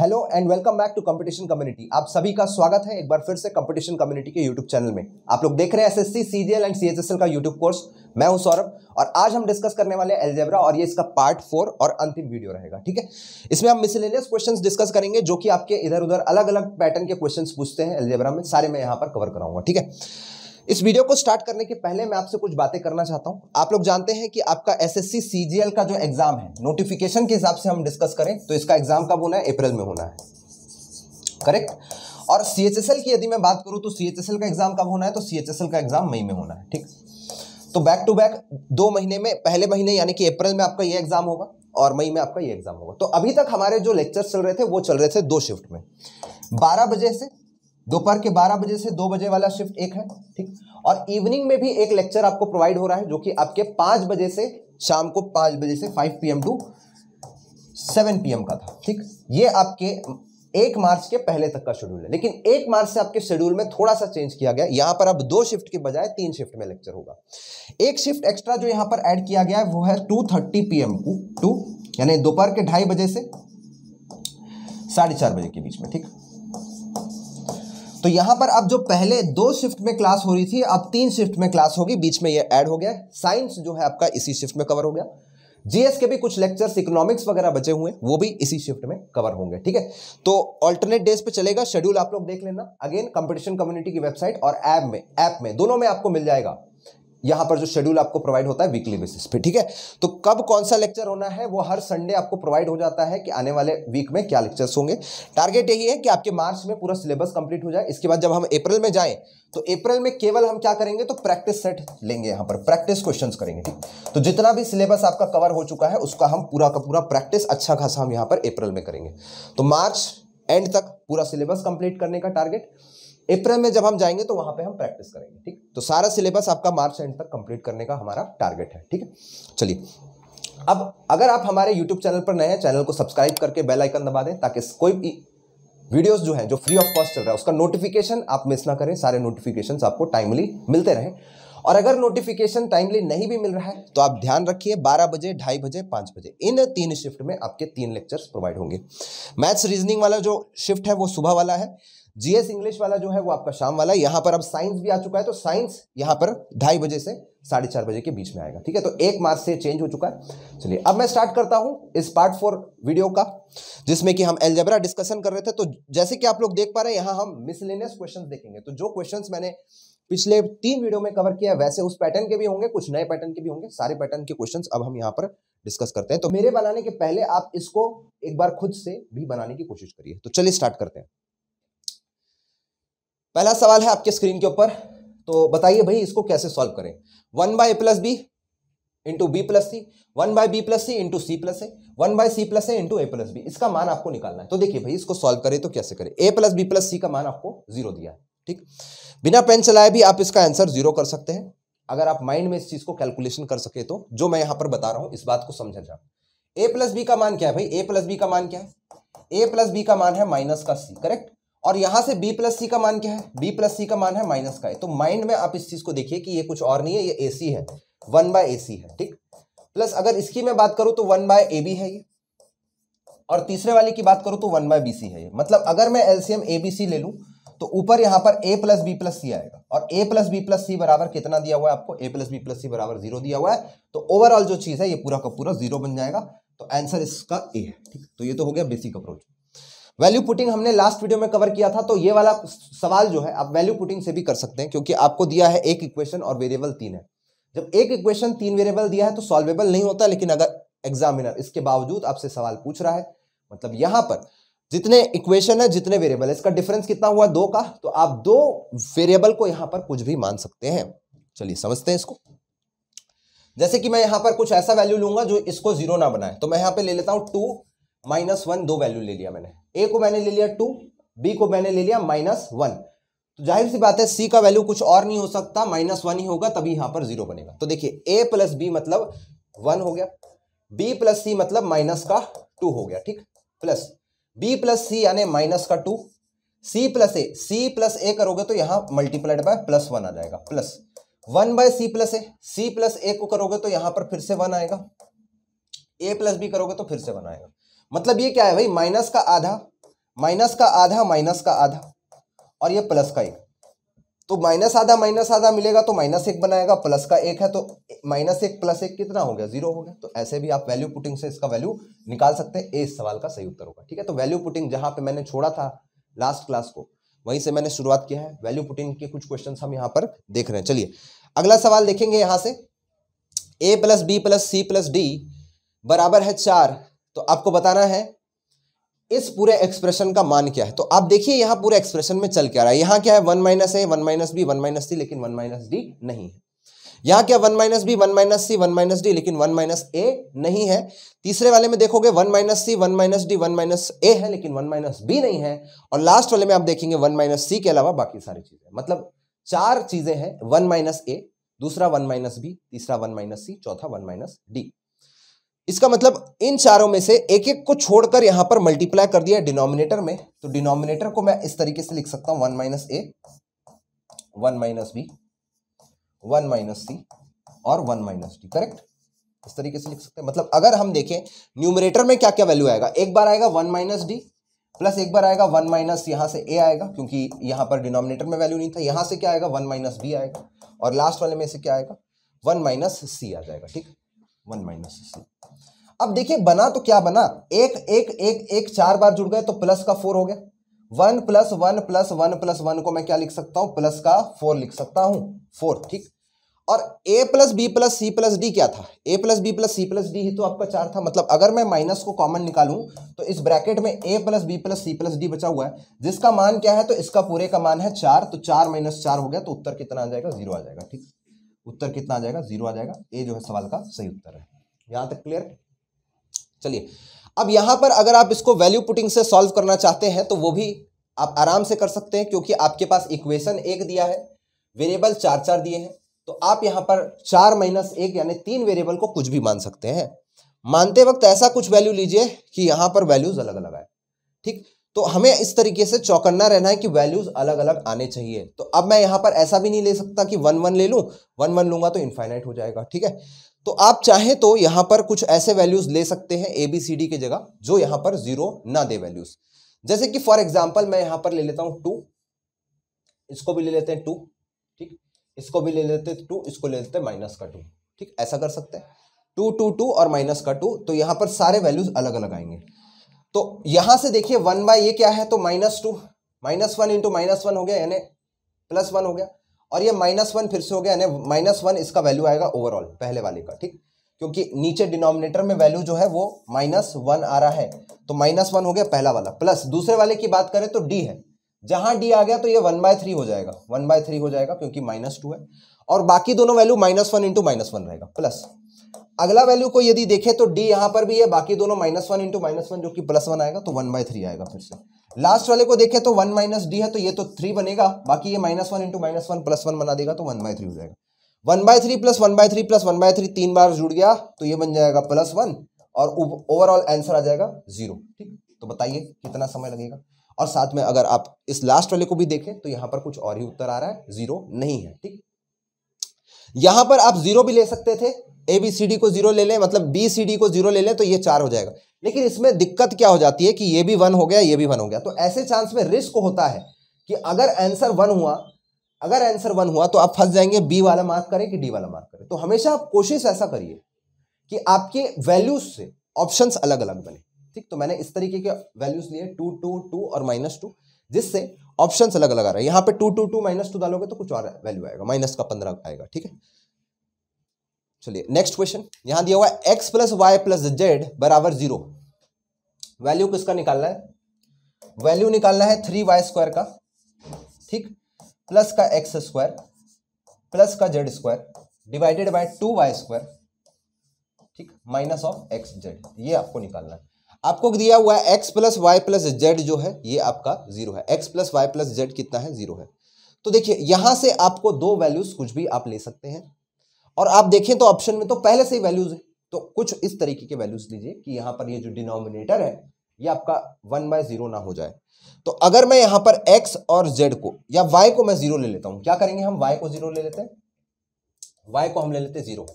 Hello and welcome back to competition community आप सभी का स्वागत है एक बार फिर से कंपटीशन कम्युनिटी के यूट्यूब चैनल में आप लोग देख रहे हैं एसएससी सीजीएल एंड सीएचएसएल का यूट्यूब कोर्स मैं हूं सौरभ और आज हम डिस्कस करने वाले हैं एल्जेब्रा और ये इसका पार्ट फोर और अंतिम वीडियो रहेगा ठीक है इसमें हम मिसलेनियस क्वेश्चन डिस्कस करेंगे जो कि आपके इधर उधर अलग अलग पैटर्न के क्वेश्चन पूछते हैं एल्जेब्रा में सारे मैं यहाँ पर कवर कराऊंगा ठीक है इस वीडियो को स्टार्ट करने के पहले मैं आपसे कुछ बातें करना चाहता हूं आप लोग जानते हैं कि आपका एसएससी सीजीएल का जो एग्जाम है नोटिफिकेशन के हिसाब से हम डिस्कस करें तो इसका एग्जाम कब होना है अप्रैल में होना है करेक्ट और सी की यदि मैं बात करूं तो सी का एग्जाम कब होना है तो सी का एग्जाम मई में होना है ठीक तो बैक टू बैक दो महीने में पहले महीने यानी कि अप्रैल में आपका ये एग्जाम होगा और मई में आपका ये एग्जाम होगा तो अभी तक हमारे जो लेक्चर चल रहे थे वो चल रहे थे दो शिफ्ट में बारह बजे से दोपहर के 12 बजे से 2 बजे वाला शिफ्ट एक है ठीक और इवनिंग में भी एक लेक्चर आपको प्रोवाइड हो रहा है जो कि आपके 5 बजे से शाम को 5 बजे से 5 पीएम टू 7 पीएम का था ठीक ये आपके एक मार्च के पहले तक का शेड्यूल है लेकिन एक मार्च से आपके शेड्यूल में थोड़ा सा चेंज किया गया यहां पर अब दो शिफ्ट के बजाय तीन शिफ्ट में लेक्चर होगा एक शिफ्ट एक्स्ट्रा जो यहां पर ऐड किया गया है वो है two thirty P M to यानी दोपहर के ढाई बजे से साढ़े चार बजे के बीच में ठीक तो यहां पर अब जो पहले दो शिफ्ट में क्लास हो रही थी अब तीन शिफ्ट में क्लास होगी बीच में ये ऐड हो गया साइंस जो है आपका इसी शिफ्ट में कवर हो गया जीएस के भी कुछ लेक्चर्स इकोनॉमिक्स वगैरह बचे हुए वो भी इसी शिफ्ट में कवर होंगे ठीक है तो ऑल्टरनेट डेज पे चलेगा शेड्यूल आप लोग देख लेना अगेन कंपटीशन कम्युनिटी की वेबसाइट और ऐप में ऐप में दोनों में आपको मिल जाएगा यहां पर जो शेड्यूल आपको प्रोवाइड होता है वीकली बेसिस पे ठीक है तो कब कौन सा लेक्चर होना है वो हर संडे आपको प्रोवाइड हो जाता है कि आने वाले वीक में क्या लेक्चर्स होंगे टारगेट यही है कि आपके मार्च में पूरा सिलेबस कंप्लीट हो जाए इसके बाद जब हम अप्रैल में जाएं तो अप्रैल में केवल हम क्या करेंगे तो प्रैक्टिस सेट लेंगे यहां पर प्रैक्टिस क्वेश्चन करेंगे ठीक तो जितना भी सिलेबस आपका कवर हो चुका है उसका हम पूरा का पूरा प्रैक्टिस अच्छा खासा हम यहां पर अप्रैल में करेंगे तो मार्च एंड तक पूरा सिलेबस कंप्लीट करने का टारगेट अप्रैल में जब हम जाएंगे तो वहां पे हम प्रैक्टिस करेंगे ठीक तो सारा सिलेबस आपका मार्च एंड तक कंप्लीट करने का हमारा टारगेट है ठीक है चलिए अब अगर आप हमारे यूट्यूब चैनल पर नए हैं चैनल को सब्सक्राइब करके बेल आइकन दबा दें ताकि कोई भी वीडियोस जो है जो फ्री ऑफ कॉस्ट चल रहा है उसका नोटिफिकेशन आप मिस ना करें सारे नोटिफिकेशन आपको टाइमली मिलते रहे और अगर नोटिफिकेशन टाइमली नहीं भी मिल रहा है तो आप ध्यान रखिए 12 बजे ढाई बजे पांच बजे इन तीन शिफ्ट में आपके तीन लेक्चर्स प्रोवाइड होंगे मैथ्स रीजनिंग वाला जो शिफ्ट है वो सुबह वाला है जीएस इंग्लिश वाला जो है वो आपका शाम वाला यहां पर अब साइंस भी आ चुका है तो साइंस यहां पर ढाई बजे से साढ़े चार बजे के बीच में आएगा ठीक है तो एक मार्च से चेंज हो चुका है चलिए अब मैं स्टार्ट करता हूं इस पार्ट फोर वीडियो का जिसमें कि हम एलजेबरा डिस्कशन कर रहे थे तो जैसे कि आप लोग देख पा रहे हैं यहां हम मिसलेनियस क्वेश्चन देखेंगे तो जो क्वेश्चन मैंने पिछले तीन वीडियो में कवर किया वैसे उस पैटर्न के भी होंगे कुछ नए पैटर्न के भी होंगे सारे पैटर्न के क्वेश्चन अब हम यहाँ पर डिस्कस करते हैं तो मेरे बनाने के पहले आप इसको एक बार खुद से भी बनाने की कोशिश करिए तो चलिए स्टार्ट करते हैं पहला सवाल है आपके स्क्रीन के ऊपर तो बताइए भाई इसको कैसे सॉल्व करें one by A plus B into B plus C one by B plus C into C plus A one by C plus A into A plus B इसका मान आपको निकालना है तो देखिए भाई इसको सॉल्व करें तो कैसे करें ए प्लस बी प्लस सी का मान आपको जीरो दिया है ठीक बिना पेन चलाए भी आप इसका आंसर जीरो कर सकते हैं अगर आप माइंड में इस चीज को कैलकुलेशन कर सके तो जो मैं यहां पर बता रहा हूं इस बात को समझा जाए ए प्लस बी का मान क्या है भाई ए प्लस बी का मान क्या है ए प्लस बी का मान है माइनस का सी करेक्ट और यहां से बी प्लस सी का मान क्या है बी प्लस सी का मान है माइनस का है तो माइंड में आप इस चीज़ को देखिए कि ये कुछ और नहीं है ये ए सी है वन बाय ए सी है ठीक प्लस अगर इसकी मैं बात करूं तो वन बाय ए बी है ये और तीसरे वाले की बात करूं तो वन बाय बी सी है ये मतलब अगर मैं एलसीएम ए बी सी ले लूँ तो ऊपर यहां पर A plus B plus C आएगा और A plus B plus C बराबर कितना दिया हुआ है आपको A plus B plus C बराबर जीरो दिया हुआ है तो ओवरऑल जो चीज़ है ये पूरा का पूरा जीरो बन जाएगा तो आंसर इसका ए है ठीक तो ये तो हो गया बेसिक अप्रोच वैल्यू पुटिंग हमने लास्ट वीडियो में कवर किया था तो ये वाला सवाल जो है आप वैल्यू पुटिंग से भी कर सकते हैं क्योंकि आपको दिया है एक इक्वेशन और वेरिएबल तीन है जब एक इक्वेशन तीन वेरिएबल दिया है तो सॉल्वेबल नहीं होता लेकिन अगर एग्जामिनर इसके बावजूद आपसे सवाल पूछ रहा है मतलब यहाँ पर जितने इक्वेशन है जितने वेरिएबल इसका डिफरेंस कितना हुआ दो का तो आप दो वेरिएबल को यहाँ पर कुछ भी मान सकते हैं चलिए समझते हैं इसको जैसे कि मैं यहाँ पर कुछ ऐसा वैल्यू लूंगा जो इसको जीरो ना बनाए तो मैं यहाँ पे ले लेता हूँ टू माइनस वन दो वैल्यू ले लिया मैंने ए को मैंने ले लिया टू बी को मैंने ले लिया माइनस वन तो जाहिर सी बात है सी का वैल्यू कुछ और नहीं हो सकता माइनस वन ही होगा तभी यहां पर जीरो बनेगा तो देखिए ए प्लस बी मतलब वन हो गया बी प्लस सी मतलब माइनस का टू हो गया ठीक प्लस बी प्लस सी यानी माइनस का two C plus A C plus A करोगे तो यहां मल्टीप्लाइड बाय प्लस वन आ जाएगा plus one by C plus A C plus A को करोगे तो यहां पर फिर से वन आएगा ए प्लस बी करोगे तो फिर से वन आएगा मतलब ये क्या है भाई माइनस का आधा माइनस का आधा माइनस का आधा और ये प्लस का एक तो माइनस आधा माइनस आधा मिलेगा तो माइनस एक बनाएगा प्लस का एक है तो माइनस एक प्लस एक कितना हो गया जीरो हो गया तो ऐसे भी आप वैल्यू पुटिंग से इसका वैल्यू निकाल सकते हैं ए इस सवाल का सही उत्तर होगा ठीक है तो वैल्यू पुटिंग जहां पे मैंने छोड़ा था लास्ट क्लास को वहीं से मैंने शुरुआत किया है वैल्यू पुटिंग के कुछ क्वेश्चन हम यहाँ पर देख रहे हैं चलिए अगला सवाल देखेंगे यहां से A plus B plus C plus D बराबर है चार तो आपको बताना है इस पूरे एक्सप्रेशन का मान क्या है तो आप देखिए यहां पूरे एक्सप्रेशन में चल क्या रहा है यहां क्या है one minus A one minus B one minus C लेकिन वन माइनस डी नहीं है यहां क्या one minus B one minus C one minus D लेकिन वन माइनस ए नहीं है तीसरे वाले में देखोगे one minus C one minus D one minus A है लेकिन वन माइनस बी नहीं है और लास्ट वाले में आप देखेंगे वन माइनस सी के अलावा बाकी सारी चीजें मतलब चार चीजें हैं वन माइनस ए दूसरा वन माइनस बी तीसरा वन माइनस सी चौथा वन माइनस डी इसका मतलब इन चारों में से एक एक को छोड़कर यहां पर मल्टीप्लाई कर दिया डिनोमिनेटर में तो डिनोमिनेटर को मैं इस तरीके से लिख सकता हूं one minus A one minus B one minus C और वन माइनस डी करेक्ट इस तरीके से लिख सकते हैं मतलब अगर हम देखें न्यूमरेटर में क्या क्या वैल्यू आएगा एक बार आएगा वन माइनस डी प्लस एक बार आएगा वन माइनस यहां से ए आएगा क्योंकि यहां पर डिनोमिनेटर में वैल्यू नहीं था यहां से क्या आएगा वन माइनस बी आएगा और लास्ट वाले में से क्या आएगा वन माइनस सी आ जाएगा ठीक वन माइनस सी अब देखिए बना तो क्या बना एक एक एक एक चार बार जुड़ गए तो प्लस का फोर हो गया one plus one plus one plus one को मैं क्या लिख सकता हूं प्लस का फोर लिख सकता हूं फोर ठीक और A plus B plus C plus D क्या था A plus B plus C plus D ही तो आपका चार था मतलब अगर मैं माइनस को कॉमन निकालूं तो इस ब्रैकेट में A plus B plus C plus D बचा हुआ है जिसका मान क्या है तो इसका पूरे का मान है चार तो चार माइनस चार हो गया तो उत्तर कितना आ जाएगा जीरो आ जाएगा ठीक उत्तर कितना आ जाएगा जीरो आ जाएगा ए जो है सवाल का सही उत्तर है यहां तक क्लियर चलिए अब यहां पर अगर आप इसको वैल्यू पुटिंग से सॉल्व करना चाहते हैं तो वो भी आप आराम से कर सकते हैं क्योंकि आपके पास इक्वेशन एक दिया है वेरिएबल चार चार दिए हैं तो आप यहां पर चार माइनस एक यानी तीन वेरिएबल को कुछ भी मान सकते हैं मानते वक्त ऐसा कुछ वैल्यू लीजिए कि यहां पर वैल्यूज अलग अलग आए ठीक तो हमें इस तरीके से चौकन्ना रहना है कि वैल्यूज अलग अलग आने चाहिए तो अब मैं यहाँ पर ऐसा भी नहीं ले सकता कि वन वन ले लूँ वन वन लूंगा तो इनफाइनाइट हो जाएगा ठीक है तो आप चाहें तो यहां पर कुछ ऐसे वैल्यूज ले सकते हैं ए बी सी डी की जगह जो यहाँ पर जीरो ना दे वैल्यूज जैसे कि फॉर एग्जाम्पल मैं यहाँ पर ले लेता हूँ टू इसको भी ले लेते हैं टू ठीक इसको भी ले लेते हैं टू इसको ले लेते हैं माइनस का टू ठीक ऐसा कर सकते हैं टू टू टू और माइनस का टू तो यहाँ पर सारे वैल्यूज अलग अलग आएंगे तो यहां से देखिए वन बाई ये क्या है तो minus two minus one into minus one हो गया यानी प्लस वन हो गया और ये माइनस वन फिर से हो गया यानी माइनस वन इसका वैल्यू आएगा ओवरऑल पहले वाले का ठीक क्योंकि नीचे डिनोमिनेटर में वैल्यू जो है वो माइनस वन आ रहा है तो माइनस वन हो गया पहला वाला प्लस दूसरे वाले की बात करें तो डी है जहां डी आ गया तो ये वन बाय थ्री हो जाएगा वन बाय थ्री हो जाएगा क्योंकि माइनस टू है और बाकी दोनों value minus one into minus one रहेगा प्लस अगला वैल्यू को यदि देखें तो डी यहां पर भी है बाकी दोनों minus one into minus one जो कि प्लस वन आएगा तो वन बाय थ्री आएगा फिर से लास्ट वाले को देखें तो वन माइनस डी है तो ये तो थ्री बनेगा बाकी ये minus one into minus one plus one बना देगा तो वन बाय थ्री हो जाएगा one by three plus one by three plus one by three तीन बार जुड़ गया तो ये बन जाएगा प्लस वन और ओवरऑल आंसर आ जाएगा जीरो ठीक तो बताइए कितना समय लगेगा और साथ में अगर आप इस लास्ट वाले को भी देखें तो यहां पर कुछ और ही उत्तर आ रहा है जीरो नहीं है ठीक यहां पर आप जीरो भी ले सकते थे ए बी सी डी को जीरो ले लें मतलब बी सी डी को जीरो ले लें तो ये चार हो जाएगा लेकिन इसमें दिक्कत क्या हो जाती है कि ये भी वन हो गया ये भी वन हो गया तो ऐसे चांस में रिस्क होता है कि अगर आंसर वन हुआ अगर आंसर वन हुआ तो आप फंस जाएंगे बी वाला मार्क करें कि डी वाला मार्क करें तो हमेशा आप कोशिश ऐसा करिए कि आपके वैल्यूज से ऑप्शंस अलग अलग बने ठीक तो मैंने इस तरीके के वैल्यूज लिए टू टू टू और माइनस टू जिससे ऑप्शंस अलग अलग आ रहे हैं यहाँ पे two two two minus two डालोगे तो कुछ और वैल्यू आएगा माइनस का पंद्रह आएगा ठीक है चलिए नेक्स्ट क्वेश्चन यहां दिया हुआ है x plus Y plus Z बराबर जीरो वैल्यू किसका निकालना है वैल्यू निकालना है थ्री वाई स्क्वायर का ठीक प्लस का एक्स स्क्वायर प्लस का Z square divided by two Y square ठीक माइनस ऑफ एक्स जेड ये आपको निकालना है आपको दिया हुआ है x plus Y plus Z जो है ये आपका जीरो है x plus Y plus Z कितना है जीरो है तो देखिए यहां से आपको दो वैल्यूज कुछ भी आप ले सकते हैं और आप देखें तो ऑप्शन में तो पहले से ही वैल्यूज है तो कुछ इस तरीके के वैल्यूज लीजिए कि यहां पर ये जो डिनोमिनेटर है ये आपका वन बाय जीरो ना हो जाए तो अगर मैं यहां पर एक्स और जेड को या वाई को मैं जीरो ले लेता हूं क्या करेंगे हम वाई को जीरो ले लेते हैं वाई को हम ले लेते जीरो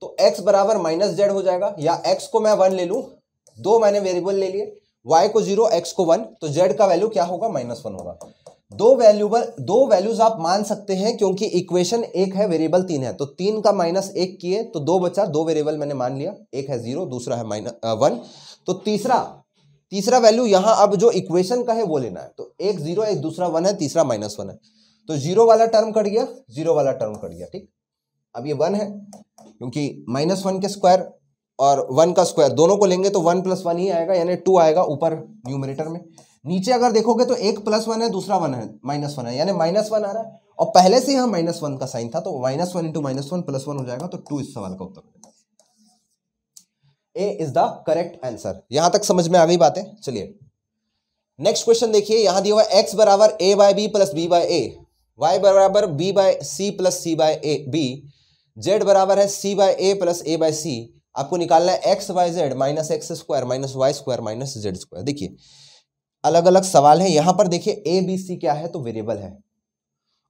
तो एक्स बराबर माइनस जेड हो जाएगा या एक्स को मैं वन ले लू दो मैंने वेरिएबल ले लिए y को जीरो x को वन तो z का वैल्यू क्या होगा माइनस वन होगा दो वैल्यूबल दो वैल्यूज आप मान सकते हैं क्योंकि इक्वेशन एक है वेरिएबल तीन है तो तीन का माइनस एक किए तो दो बचा दो वेरिएबल मैंने मान लिया एक है जीरो दूसरा है माइनस वन तो तीसरा तीसरा वैल्यू यहां अब जो इक्वेशन का है वो लेना है तो एक जीरो एक दूसरा वन है तीसरा माइनस वन है तो जीरो वाला टर्म कट गया जीरो वाला टर्म कट गया ठीक अब ये वन है क्योंकि माइनस वन के स्क्वायर और वन का स्क्वायर दोनों को लेंगे तो वन प्लस वन ही आएगा यानी टू आएगा ऊपर न्यूमरेटर में नीचे अगर देखोगे तो एक प्लस वन है दूसरा वन है माइनस वन है यानी माइनस वन आ रहा है और पहले से यहाँ माइनस वन का साइन था तो minus one into minus one plus one हो जाएगा तो टू इस सवाल का उत्तर A is the correct answer यहां तक समझ में आ गई बातें चलिए नेक्स्ट क्वेश्चन देखिए यहां दिया हुआ एक्स बराबर A by B plus B by A Y बराबर B by C plus C by A B Z बराबर है सी by A plus A by C आपको निकालना है x Y Z minus x square minus Y square minus Z square देखिए अलग अलग सवाल हैं यहां पर देखिए ए बी सी क्या है तो वेरिएबल है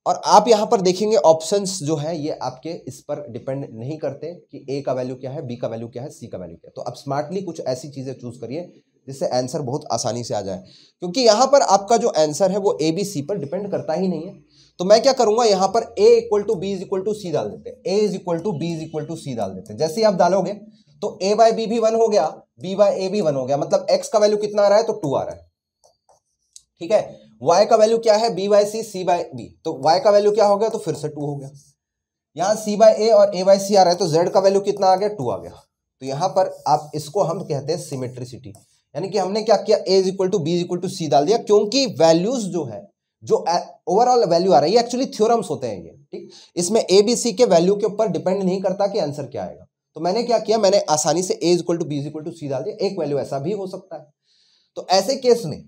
और आप यहाँ पर देखेंगे ऑप्शंस जो है ये आपके इस पर डिपेंड नहीं करते कि ए का वैल्यू क्या है बी का वैल्यू क्या है सी का वैल्यू क्या है तो आप स्मार्टली कुछ ऐसी चीज़ें चूज करिए जिससे आंसर बहुत आसानी से आ जाए क्योंकि यहां पर आपका जो आंसर है वो ए बी सी पर डिपेंड करता ही नहीं है तो मैं क्या करूंगा यहां पर ए equal to B is equal to C डाल देते हैं A is equal to B is equal to C डाल देते हैं जैसे ही आप डालोगे तो ए बाई बी भी वन हो गया बी बाय ए भी वन हो गया मतलब एक्स का वैल्यू कितना आ रहा है तो टू आ रहा है ठीक है y का वैल्यू क्या है B by C C by B तो y का वैल्यू क्या हो गया तो फिर से टू हो गया यहाँ सी बाई ए और ए बाई सी आ रहा है तो z का वैल्यू कितना आ गया टू आ गया तो यहाँ पर आप इसको हम कहते हैं सिमेट्रिसिटी यानी कि हमने क्या किया A is equal to B is equal to C डाल दिया क्योंकि वैल्यूज जो है जो ओवरऑल वैल्यू आ रही है एक्चुअली थ्योरम्स होते हैं ये ठीक इसमें ए बी सी के वैल्यू के ऊपर डिपेंड नहीं करता कि आंसर क्या आएगा तो मैंने क्या किया मैंने आसानी से A is equal to B is equal to C डाल दिया एक वैल्यू ऐसा भी हो सकता है तो ऐसे केस में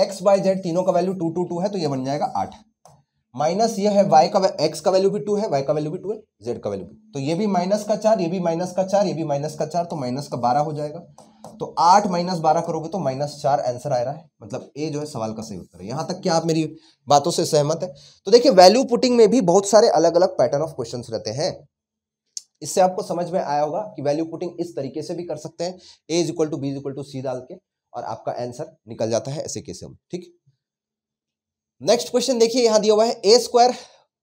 एक्स वाई जेड तीनों का वैल्यू टू टू टू है तो ये बन जाएगा आठ माइनस ये है वाई का एक्स का वैल्यू भी टू है वाई का वैल्यू भी टू है जेड का वैल्यू भी तो ये भी माइनस का चार ये भी माइनस का चार ये भी माइनस का चार तो माइनस का बारह हो जाएगा तो आठ माइनस बारह करोगे तो माइनस चार आंसर आ रहा है मतलब ए जो है सवाल का सही उत्तर है यहां तक क्या आप मेरी बातों से सहमत है तो देखिए वैल्यू पुटिंग में भी बहुत सारे अलग अलग पैटर्न ऑफ क्वेश्चन रहते हैं इससे आपको समझ में आया होगा कि वैल्यू पुटिंग इस तरीके से भी कर सकते हैं A is equal to B is equal to C डाल के और आपका आंसर निकल जाता है ऐसे केसों में ठीक नेक्स्ट क्वेश्चन देखिए यहां दिया हुआ है ए square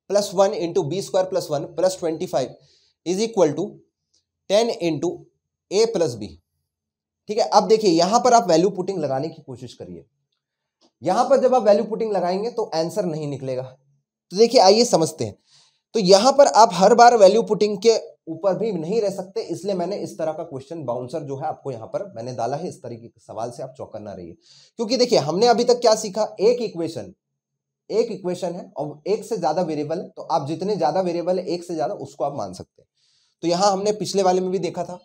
plus one into B square plus one plus twenty five is equal to ten into A plus B ठीक है अब देखिए यहां पर आप वैल्यू पुटिंग लगाने की कोशिश करिए यहां पर जब आप वैल्यू पुटिंग लगाएंगे तो आंसर नहीं निकलेगा तो देखिए आइए समझते हैं तो यहां पर आप हर बार वैल्यू पुटिंग के ऊपर भी नहीं रह सकते इसलिए मैंने इस तरह का क्वेश्चन बाउंसर जो है आपको यहाँ पर मैंने डाला है इस तरीके के सवाल से आप चौकर ना रहिए क्योंकि देखिए हमने अभी तक क्या सीखा एक इक्वेशन एक इक्वेशन है और एक से ज्यादा वेरिएबल तो आप जितने ज्यादा वेरिएबल है एक से ज्यादा उसको आप मान सकते हैं तो यहाँ हमने पिछले वाले में भी देखा था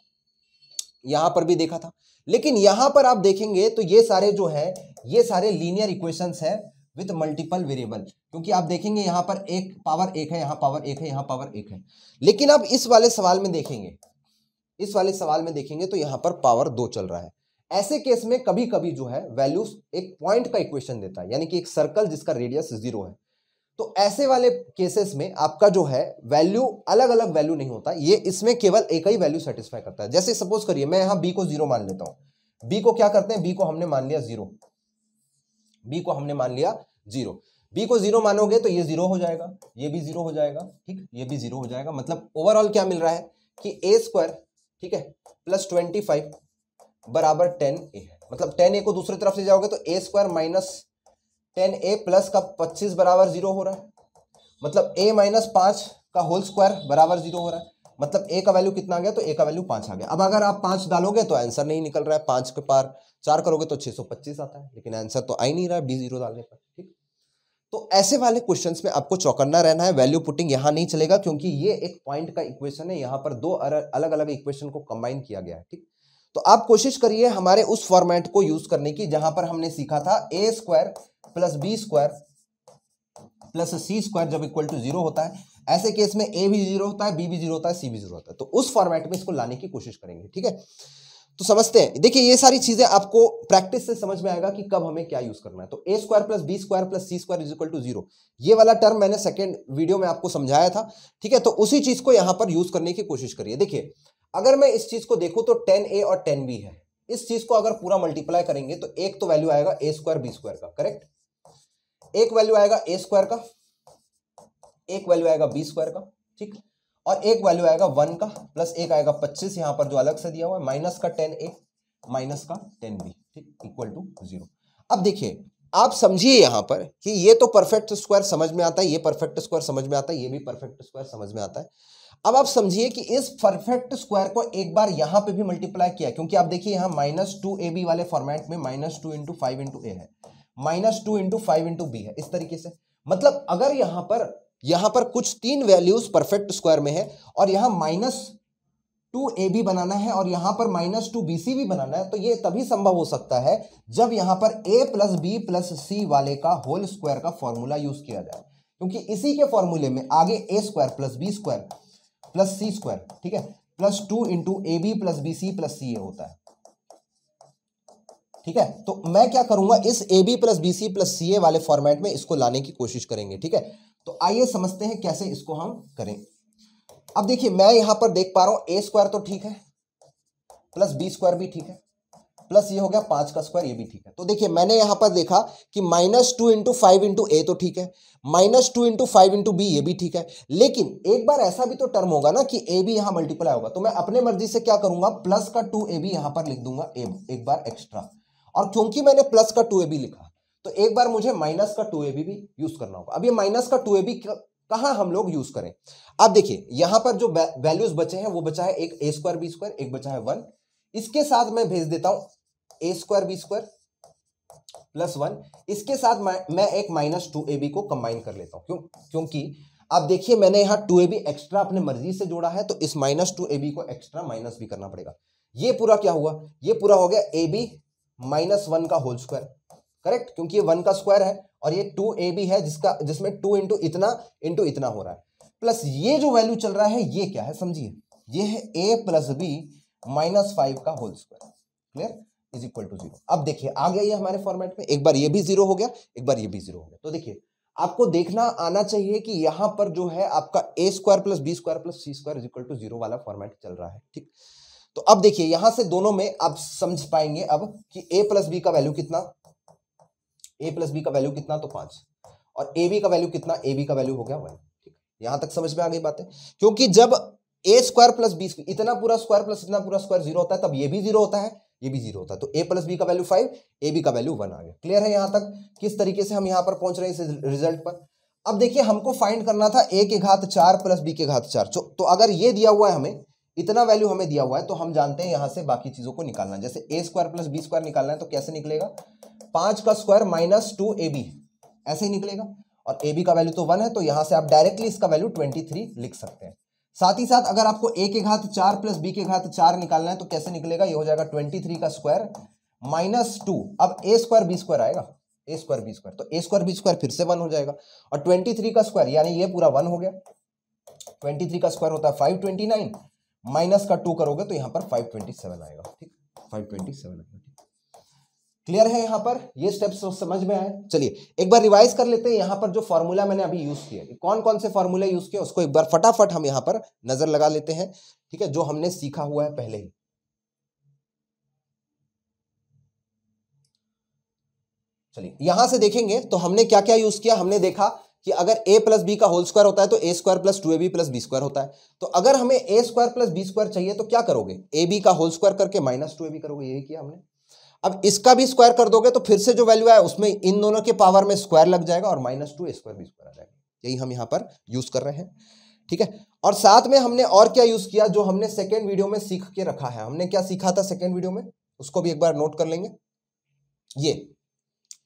यहाँ पर भी देखा था लेकिन यहाँ पर आप देखेंगे तो ये सारे जो है ये सारे लीनियर इक्वेशन है विथ मल्टीपल वेरिएबल क्योंकि आप देखेंगे यहां पर एक पावर एक है यहाँ पावर एक है यहां पावर एक है लेकिन आप इस वाले सवाल में देखेंगे इस वाले सवाल में देखेंगे तो यहाँ पर पावर दो चल रहा है ऐसे केस में कभी कभी जो है वैल्यूज एक पॉइंट का इक्वेशन देता है यानी कि एक सर्कल जिसका रेडियस जीरो है तो ऐसे वाले केसेस में आपका जो है वैल्यू अलग अलग वैल्यू नहीं होता ये इसमें केवल एक ही वैल्यू सेटिस्फाई करता है जैसे सपोज करिए मैं यहां बी को जीरो मान लेता हूँ बी को क्या करते हैं बी को हमने मान लिया जीरो बी को हमने मान लिया जीरो बी को जीरो मानोगे तो ये जीरो हो जाएगा ये भी जीरो हो जाएगा ठीक ये भी जीरो हो जाएगा मतलब ओवरऑल क्या मिल रहा है कि ए स्क्वायर ठीक है प्लस ट्वेंटी फाइव बराबर टेन ए है मतलब टेन ए को दूसरी तरफ से जाओगे तो ए square minus ten A plus का पच्चीस बराबर जीरो हो रहा है मतलब ए माइनस पांच का होल स्क्वायर बराबर जीरो हो रहा है मतलब ए का वैल्यू कितना आ गया तो ए का वैल्यू पाँच आ गया अब अगर आप पाँच डालोगे तो आंसर नहीं निकल रहा है पाँच के पार चार करोगे तो पच्चीस आता है लेकिन आंसर तो आ ही नहीं रहा है बी जीरो डालने पर ठीक तो ऐसे वाले क्वेश्चंस में आपको चौकन्ना रहना है वैल्यू पुटिंग यहाँ नहीं चलेगा क्योंकि ये एक पॉइंट का इक्वेशन है यहाँ पर दो अलग अलग इक्वेशन को कंबाइन किया गया है ठीक तो आप कोशिश करिए हमारे उस फॉर्मेट को यूज करने की जहां पर हमने सीखा था A square plus B square plus C square जब इक्वल टू जीरो होता है ऐसे केस में ए भी जीरो होता है बी भी जीरो होता है सी भी जीरो होता है तो उस फॉर्मेट में इसको लाने की कोशिश करेंगे ठीक है तो समझते हैं देखिए ये सारी चीजें आपको प्रैक्टिस से समझ में आएगा कि कब हमें क्या यूज करना है तो ए square plus B square plus C square is equal to zero ये वाला टर्म मैंने सेकेंड वीडियो में आपको समझाया था ठीक है तो उसी चीज को यहां पर यूज करने की कोशिश करिए देखिए अगर मैं इस चीज को देखूं तो टेन ए और टेन बी है इस चीज को अगर पूरा मल्टीप्लाई करेंगे तो एक तो वैल्यू आएगा ए स्क्वायर बी स्क्वायर का करेक्ट एक वैल्यू आएगा ए स्क्वायर का एक वैल्यू आएगा बी स्क्वायर का ठीक और एक वैल्यू आएगा वन का प्लस एक आएगा पच्चीस यहाँ पर जो अलग से दिया हुआ है माइनस का टेन ए माइनस का टेन बी ठीक इक्वल टू जीरो अब देखिए आप समझिए यहाँ पर कि ये तो परफेक्ट स्क्वायर समझ में आता है ये परफेक्ट स्क्वायर समझ में आता है ये भी परफेक्ट स्क्वायर समझ में आता है अब आप समझिए कि इस परफेक्ट स्क्वायर को एक बार यहाँ पे भी मल्टीप्लाई किया क्योंकि आप देखिए यहाँ माइनस टू ए बी वाले फॉर्मेट में minus two into five into A है minus two into five into B है इस तरीके से मतलब अगर यहाँ पर यहां पर कुछ तीन वैल्यूज परफेक्ट स्क्वायर में है और यहां माइनस टू ए बी बनाना है और यहां पर माइनस टू बी सी भी बनाना है तो ये तभी संभव हो सकता है जब यहां पर A plus B plus C वाले का होल स्क्वायर का फॉर्मूला यूज किया जाए क्योंकि इसी के फॉर्मूले में आगे A square plus B square plus C square ठीक है plus two into A B plus B C plus C A होता है ठीक है तो मैं क्या करूंगा इस A B plus B C plus C A वाले फॉर्मेट में इसको लाने की कोशिश करेंगे ठीक है तो आइए समझते हैं कैसे इसको हम करें अब देखिए मैं यहां पर देख पा रहा हूं ए स्क्वायर तो ठीक है प्लस बी स्क्वायर भी ठीक है प्लस ये हो गया पांच का स्क्वायर ये भी ठीक है तो देखिए मैंने यहां पर देखा कि minus two into five into A तो ठीक है minus two into five into B ये भी ठीक है लेकिन एक बार ऐसा भी तो टर्म होगा ना कि ए भी यहां मल्टीप्लाई होगा तो मैं अपने मर्जी से क्या करूंगा प्लस का टू ए बी यहां पर लिख दूंगा ए एक बार एक्स्ट्रा और क्योंकि मैंने प्लस का टू ए बी लिखा तो एक बार मुझे माइनस का टू ए बी भी यूज करना होगा अब ये माइनस का टू ए बी कहाँ हम लोग यूज करें अब देखिए यहां पर जो वैल्यूज बचे हैं वो बचा है एक ए स्क्वायर बी स्क्वायर एक बचा है वन इसके साथ मैं भेज देता हूं a square B square plus one इसके साथ मैं एक माइनस टू ए बी को कंबाइन कर लेता हूं क्यों क्योंकि अब देखिए मैंने यहां टू ए बी एक्स्ट्रा अपने मर्जी से जोड़ा है तो इस माइनस टू ए बी को एक्स्ट्रा माइनस भी करना पड़ेगा ये पूरा क्या हुआ ये पूरा हो गया ए बी माइनस वन का होल स्क्वायर करेक्ट क्योंकि ये वन का स्क्वायर है और ये टू ए बी है जिसका जिसमें टू इंटू इतना इंटू इतना हो रहा है प्लस ये जो वैल्यू चल रहा है ये क्या है समझिए ये है ए प्लस बी माइनस फाइव का whole square clear is equal to zero अब देखिए आ गया ये हमारे फॉर्मेट में एक बार ये भी जीरो हो गया एक बार ये भी जीरो हो गया तो देखिए आपको देखना आना चाहिए कि यहां पर जो है आपका a square plus B square plus C square is equal to zero वाला फॉर्मेट चल रहा है ठीक तो अब देखिए यहां से दोनों में आप समझ पाएंगे अब कि a प्लस बी का वैल्यू कितना ए प्लस बी का वैल्यू कितना तो पांच और ए बी का वैल्यू कितना ए बी का वैल्यू हो गया वन यहां तक समझ में आ गई बात है क्योंकि जब ए स्क्वायर प्लस बी इतना पूरा स्क्वायर प्लस इतना पूरा स्क्वायर जीरो होता है तब ये भी जीरो होता है ये भी जीरो होता है तो ए प्लस बी का वैल्यू फाइव ए बी का वैल्यू वन आ गया क्लियर है यहां तक किस तरीके से हम यहां पर पहुंच रहे हैं इस रिजल्ट पर अब देखिए हमको फाइंड करना था ए के घात चार प्लस बी के घात चार तो, तो अगर ये दिया हुआ है हमें इतना वैल्यू हमें दिया हुआ है तो हम जानते हैं यहां से बाकी चीज़ों को निकालना जैसे a square plus B square निकालना है तो कैसे निकलेगा पांच का स्क्वायर माइनस टू ए बी ऐसे ही निकलेगा और ए बी का वैल्यू तो वन है तो यहां से आप डायरेक्टली इसका वैल्यू ट्वेंटी थ्री लिख सकते हैं साथ ही साथ अगर आपको ए के घात चार प्लस बी के घात चार निकालना है तो कैसे निकलेगा ये हो जाएगा ट्वेंटी थ्री का स्क्वायर माइनस टू अब ए स्क्वायर बी स्क्वायर आएगा ए स्क्वायर बी स्क्वायर तो ए स्क्वायर बी स्क्वायर फिर से वन हो जाएगा और ट्वेंटी थ्री का स्क्वायर यानी ये पूरा वन हो गया ट्वेंटी थ्री का स्क्वायर होता है फाइव ट्वेंटी नाइन माइनस का टू करोगे तो यहां पर फाइव ट्वेंटी सेवन आएगा ठीक फाइव ट्वेंटी सेवन आएगा क्लियर है यहाँ पर ये स्टेप्स तो समझ में आए चलिए एक बार रिवाइज कर लेते हैं यहाँ पर जो फॉर्मूला मैंने अभी यूज किया कौन कौन से फॉर्मूला यूज किया उसको एक बार फटाफट हम यहाँ पर नजर लगा लेते हैं ठीक है जो हमने सीखा हुआ है पहले ही चलिए यहां से देखेंगे तो हमने क्या क्या यूज किया हमने देखा कि अगर ए प्लस बी का होल स्क्वायर होता है तो ए square plus two A B plus B square होता है तो अगर हमें a square plus B square चाहिए तो क्या करोगे ए बी का होल स्क्वायर करके माइनस टू ए बी करोगे यही किया हमने अब इसका भी स्क्वायर कर दोगे तो फिर से जो वैल्यू आया उसमें इन दोनों के पावर में स्क्वायर लग जाएगा और माइनस टू स्क्वायर भी स्क्वायर आ जाएगा यही हम यहाँ पर यूज कर रहे हैं ठीक है और साथ में हमने और क्या यूज किया जो हमने सेकेंड वीडियो में सीख के रखा है हमने क्या सीखा था सेकेंड वीडियो में उसको भी एक बार नोट कर लेंगे ये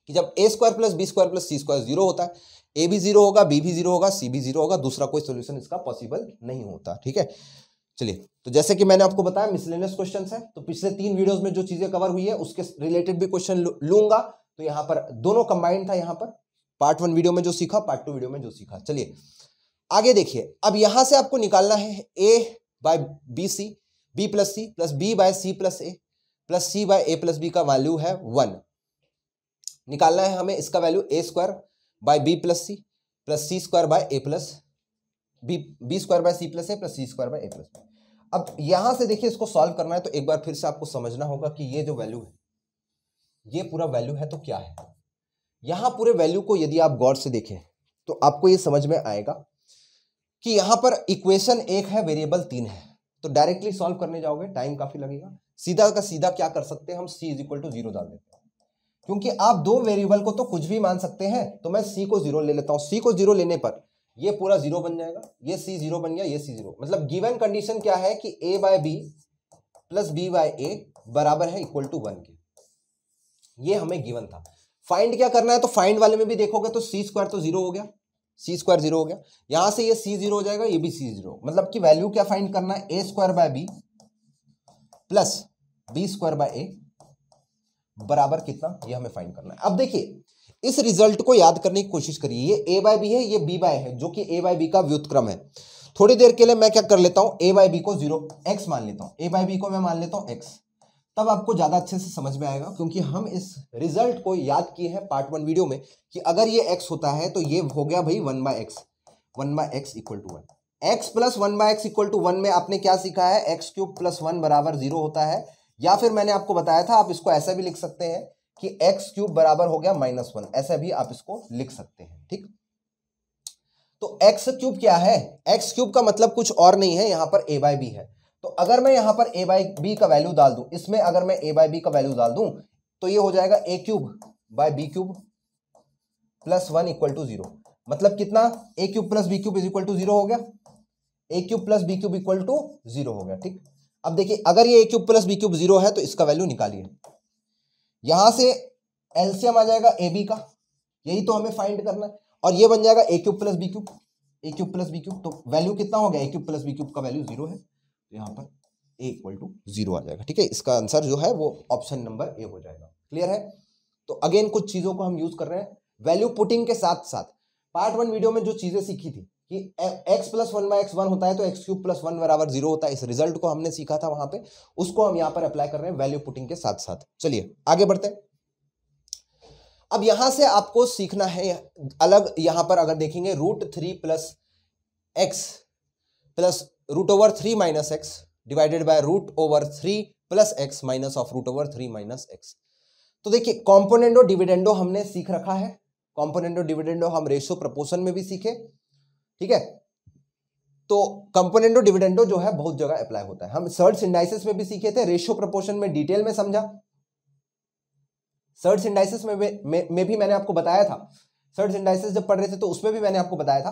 कि जब a square plus B square plus C square zero होता है ए भी जीरो होगा बी भी जीरो होगा सी भी जीरो होगा दूसरा कोई सोल्यूशन इसका पॉसिबल नहीं होता ठीक है चलिए तो जैसे कि मैंने आपको बताया मिसलेनियस क्वेश्चन है तो पिछले तीन वीडियोस में जो चीजें कवर हुई है उसके रिलेटेड भी क्वेश्चन लूंगा तो यहाँ पर दोनों कंबाइंड था यहाँ पर पार्ट वन वीडियो में जो सीखा पार्ट टू वीडियो में जो सीखा चलिए आगे देखिए अब यहां से आपको निकालना है ए by b C b plus C plus B by C plus A plus C by A plus b का वैल्यू है वन निकालना है हमें इसका value a square by B plus C plus C square by A plus b b square by C plus A plus C square by A plus b अब यहां से देखिए इसको सॉल्व करना है तो एक बार फिर से आपको समझना होगा कि ये जो वैल्यू है ये पूरा वैल्यू है तो क्या है यहां पूरे वैल्यू को यदि आप गौर से देखें तो आपको ये समझ में आएगा कि यहां पर इक्वेशन एक है वेरिएबल तीन है तो डायरेक्टली सॉल्व करने जाओगे टाइम काफ़ी लगेगा सीधा का सीधा क्या कर सकते हैं हम c is equal to zero डाल देते हैं क्योंकि आप दो वेरिएबल को तो कुछ भी मान सकते हैं तो मैं सी को जीरो ले लेता हूं सी को जीरो लेने पर ये पूरा जीरो बन जाएगा ये सी जीरो बन गया ये सी जीरो मतलब गिवन कंडीशन क्या है कि ए by B plus B by a बराबर है इक्वल टू वन के ये हमें गिवन था फाइंड क्या करना है तो फाइंड वाले में भी देखोगे तो सी स्क्वायर तो जीरो हो गया सी स्क्वायर जीरो हो गया यहां से ये सी जीरो हो जाएगा ये भी सी जीरो मतलब कि वैल्यू क्या फाइंड करना है ए square by B plus B square by a बराबर कितना ये हमें फाइंड करना है अब देखिए इस रिजल्ट को याद करने की कोशिश करिए ये ए बाय बी है ये बी बाय है जो कि ए बाय बी का व्युतक्रम है थोड़ी देर के लिए मैं क्या कर लेता हूँ ए बाय बी को जीरो एक्स मान लेता हूँ ए बाय बी को मैं मान लेता हूँ एक्स तब आपको ज़्यादा अच्छे से समझ में आएगा क्योंकि हम इस रिजल्ट को याद किए हैं पार्ट वन वीडियो में कि अगर ये एक्स होता है तो ये हो गया भाई one by x one by x equal to one x plus one by x equal to one में आपने क्या सीखा है एक्स क्यूब प्लस वन बराबर जीरो होता है या फिर मैंने आपको बताया था आप इसको ऐसा भी लिख सकते हैं कि एक्स क्यूब बराबर हो गया माइनस वन ऐसे भी आप इसको लिख सकते हैं ठीक तो एक्स क्यूब क्या है एक्स क्यूब का मतलब कुछ और नहीं है यहां पर ए बाई बी है तो अगर मैं यहां पर ए बाई बी का वैल्यू डाल दूं इसमें अगर मैं ए बाई बी का वैल्यू डाल दूं तो ये हो जाएगा a cube by b cube plus one equal to zero मतलब कितना a cube plus b cube is equal to zero हो गया a cube plus b cube equal to zero हो गया ठीक अब देखिए अगर ये a cube plus b cube zero है तो इसका वैल्यू निकालिए यहां से एल्सियम आ जाएगा ए बी का यही तो हमें फाइंड करना है और ये बन जाएगा a cube plus b cube a cube plus b cube तो वैल्यू कितना हो गया a cube plus b cube का वैल्यू जीरो है तो यहाँ पर ए इक्वल टू जीरो आ जाएगा ठीक है इसका आंसर जो है वो ऑप्शन नंबर ए हो जाएगा क्लियर है तो अगेन कुछ चीज़ों को हम यूज़ कर रहे हैं वैल्यू पुटिंग के साथ साथ पार्ट वन वीडियो में जो चीज़ें सीखी थी कि x plus one by x one होता है तो एक्स क्यूब प्लस वन बराबर जीरो होता है इस रिजल्ट को हमने सीखा था वहां पे उसको हम यहां पर अप्लाई कर रहे हैं वैल्यू पुटिंग के साथ साथ चलिए आगे बढ़ते हैं अब यहां से आपको सीखना है अलग यहां पर अगर देखेंगे root three plus x plus root over three minus x divided by root over three plus x minus of root over three minus x तो देखिए कॉम्पोनेंडो डिविडेंडो हमने सीख रखा है कॉम्पोनेंडो डिविडेंडो हम रेशो प्रपोशन में भी सीखे ठीक है तो कंपोनेंटो डिविडेंडो जो है बहुत जगह अप्लाई होता है हम सर्च इंडाइसिस में भी सीखे थे रेशियो प्रपोर्शन में डिटेल में समझा सर्च इंडाइसिस में, में, में भी मैंने आपको बताया था सर्च इंडाइसिस जब पढ़ रहे थे तो उसमें भी मैंने आपको बताया था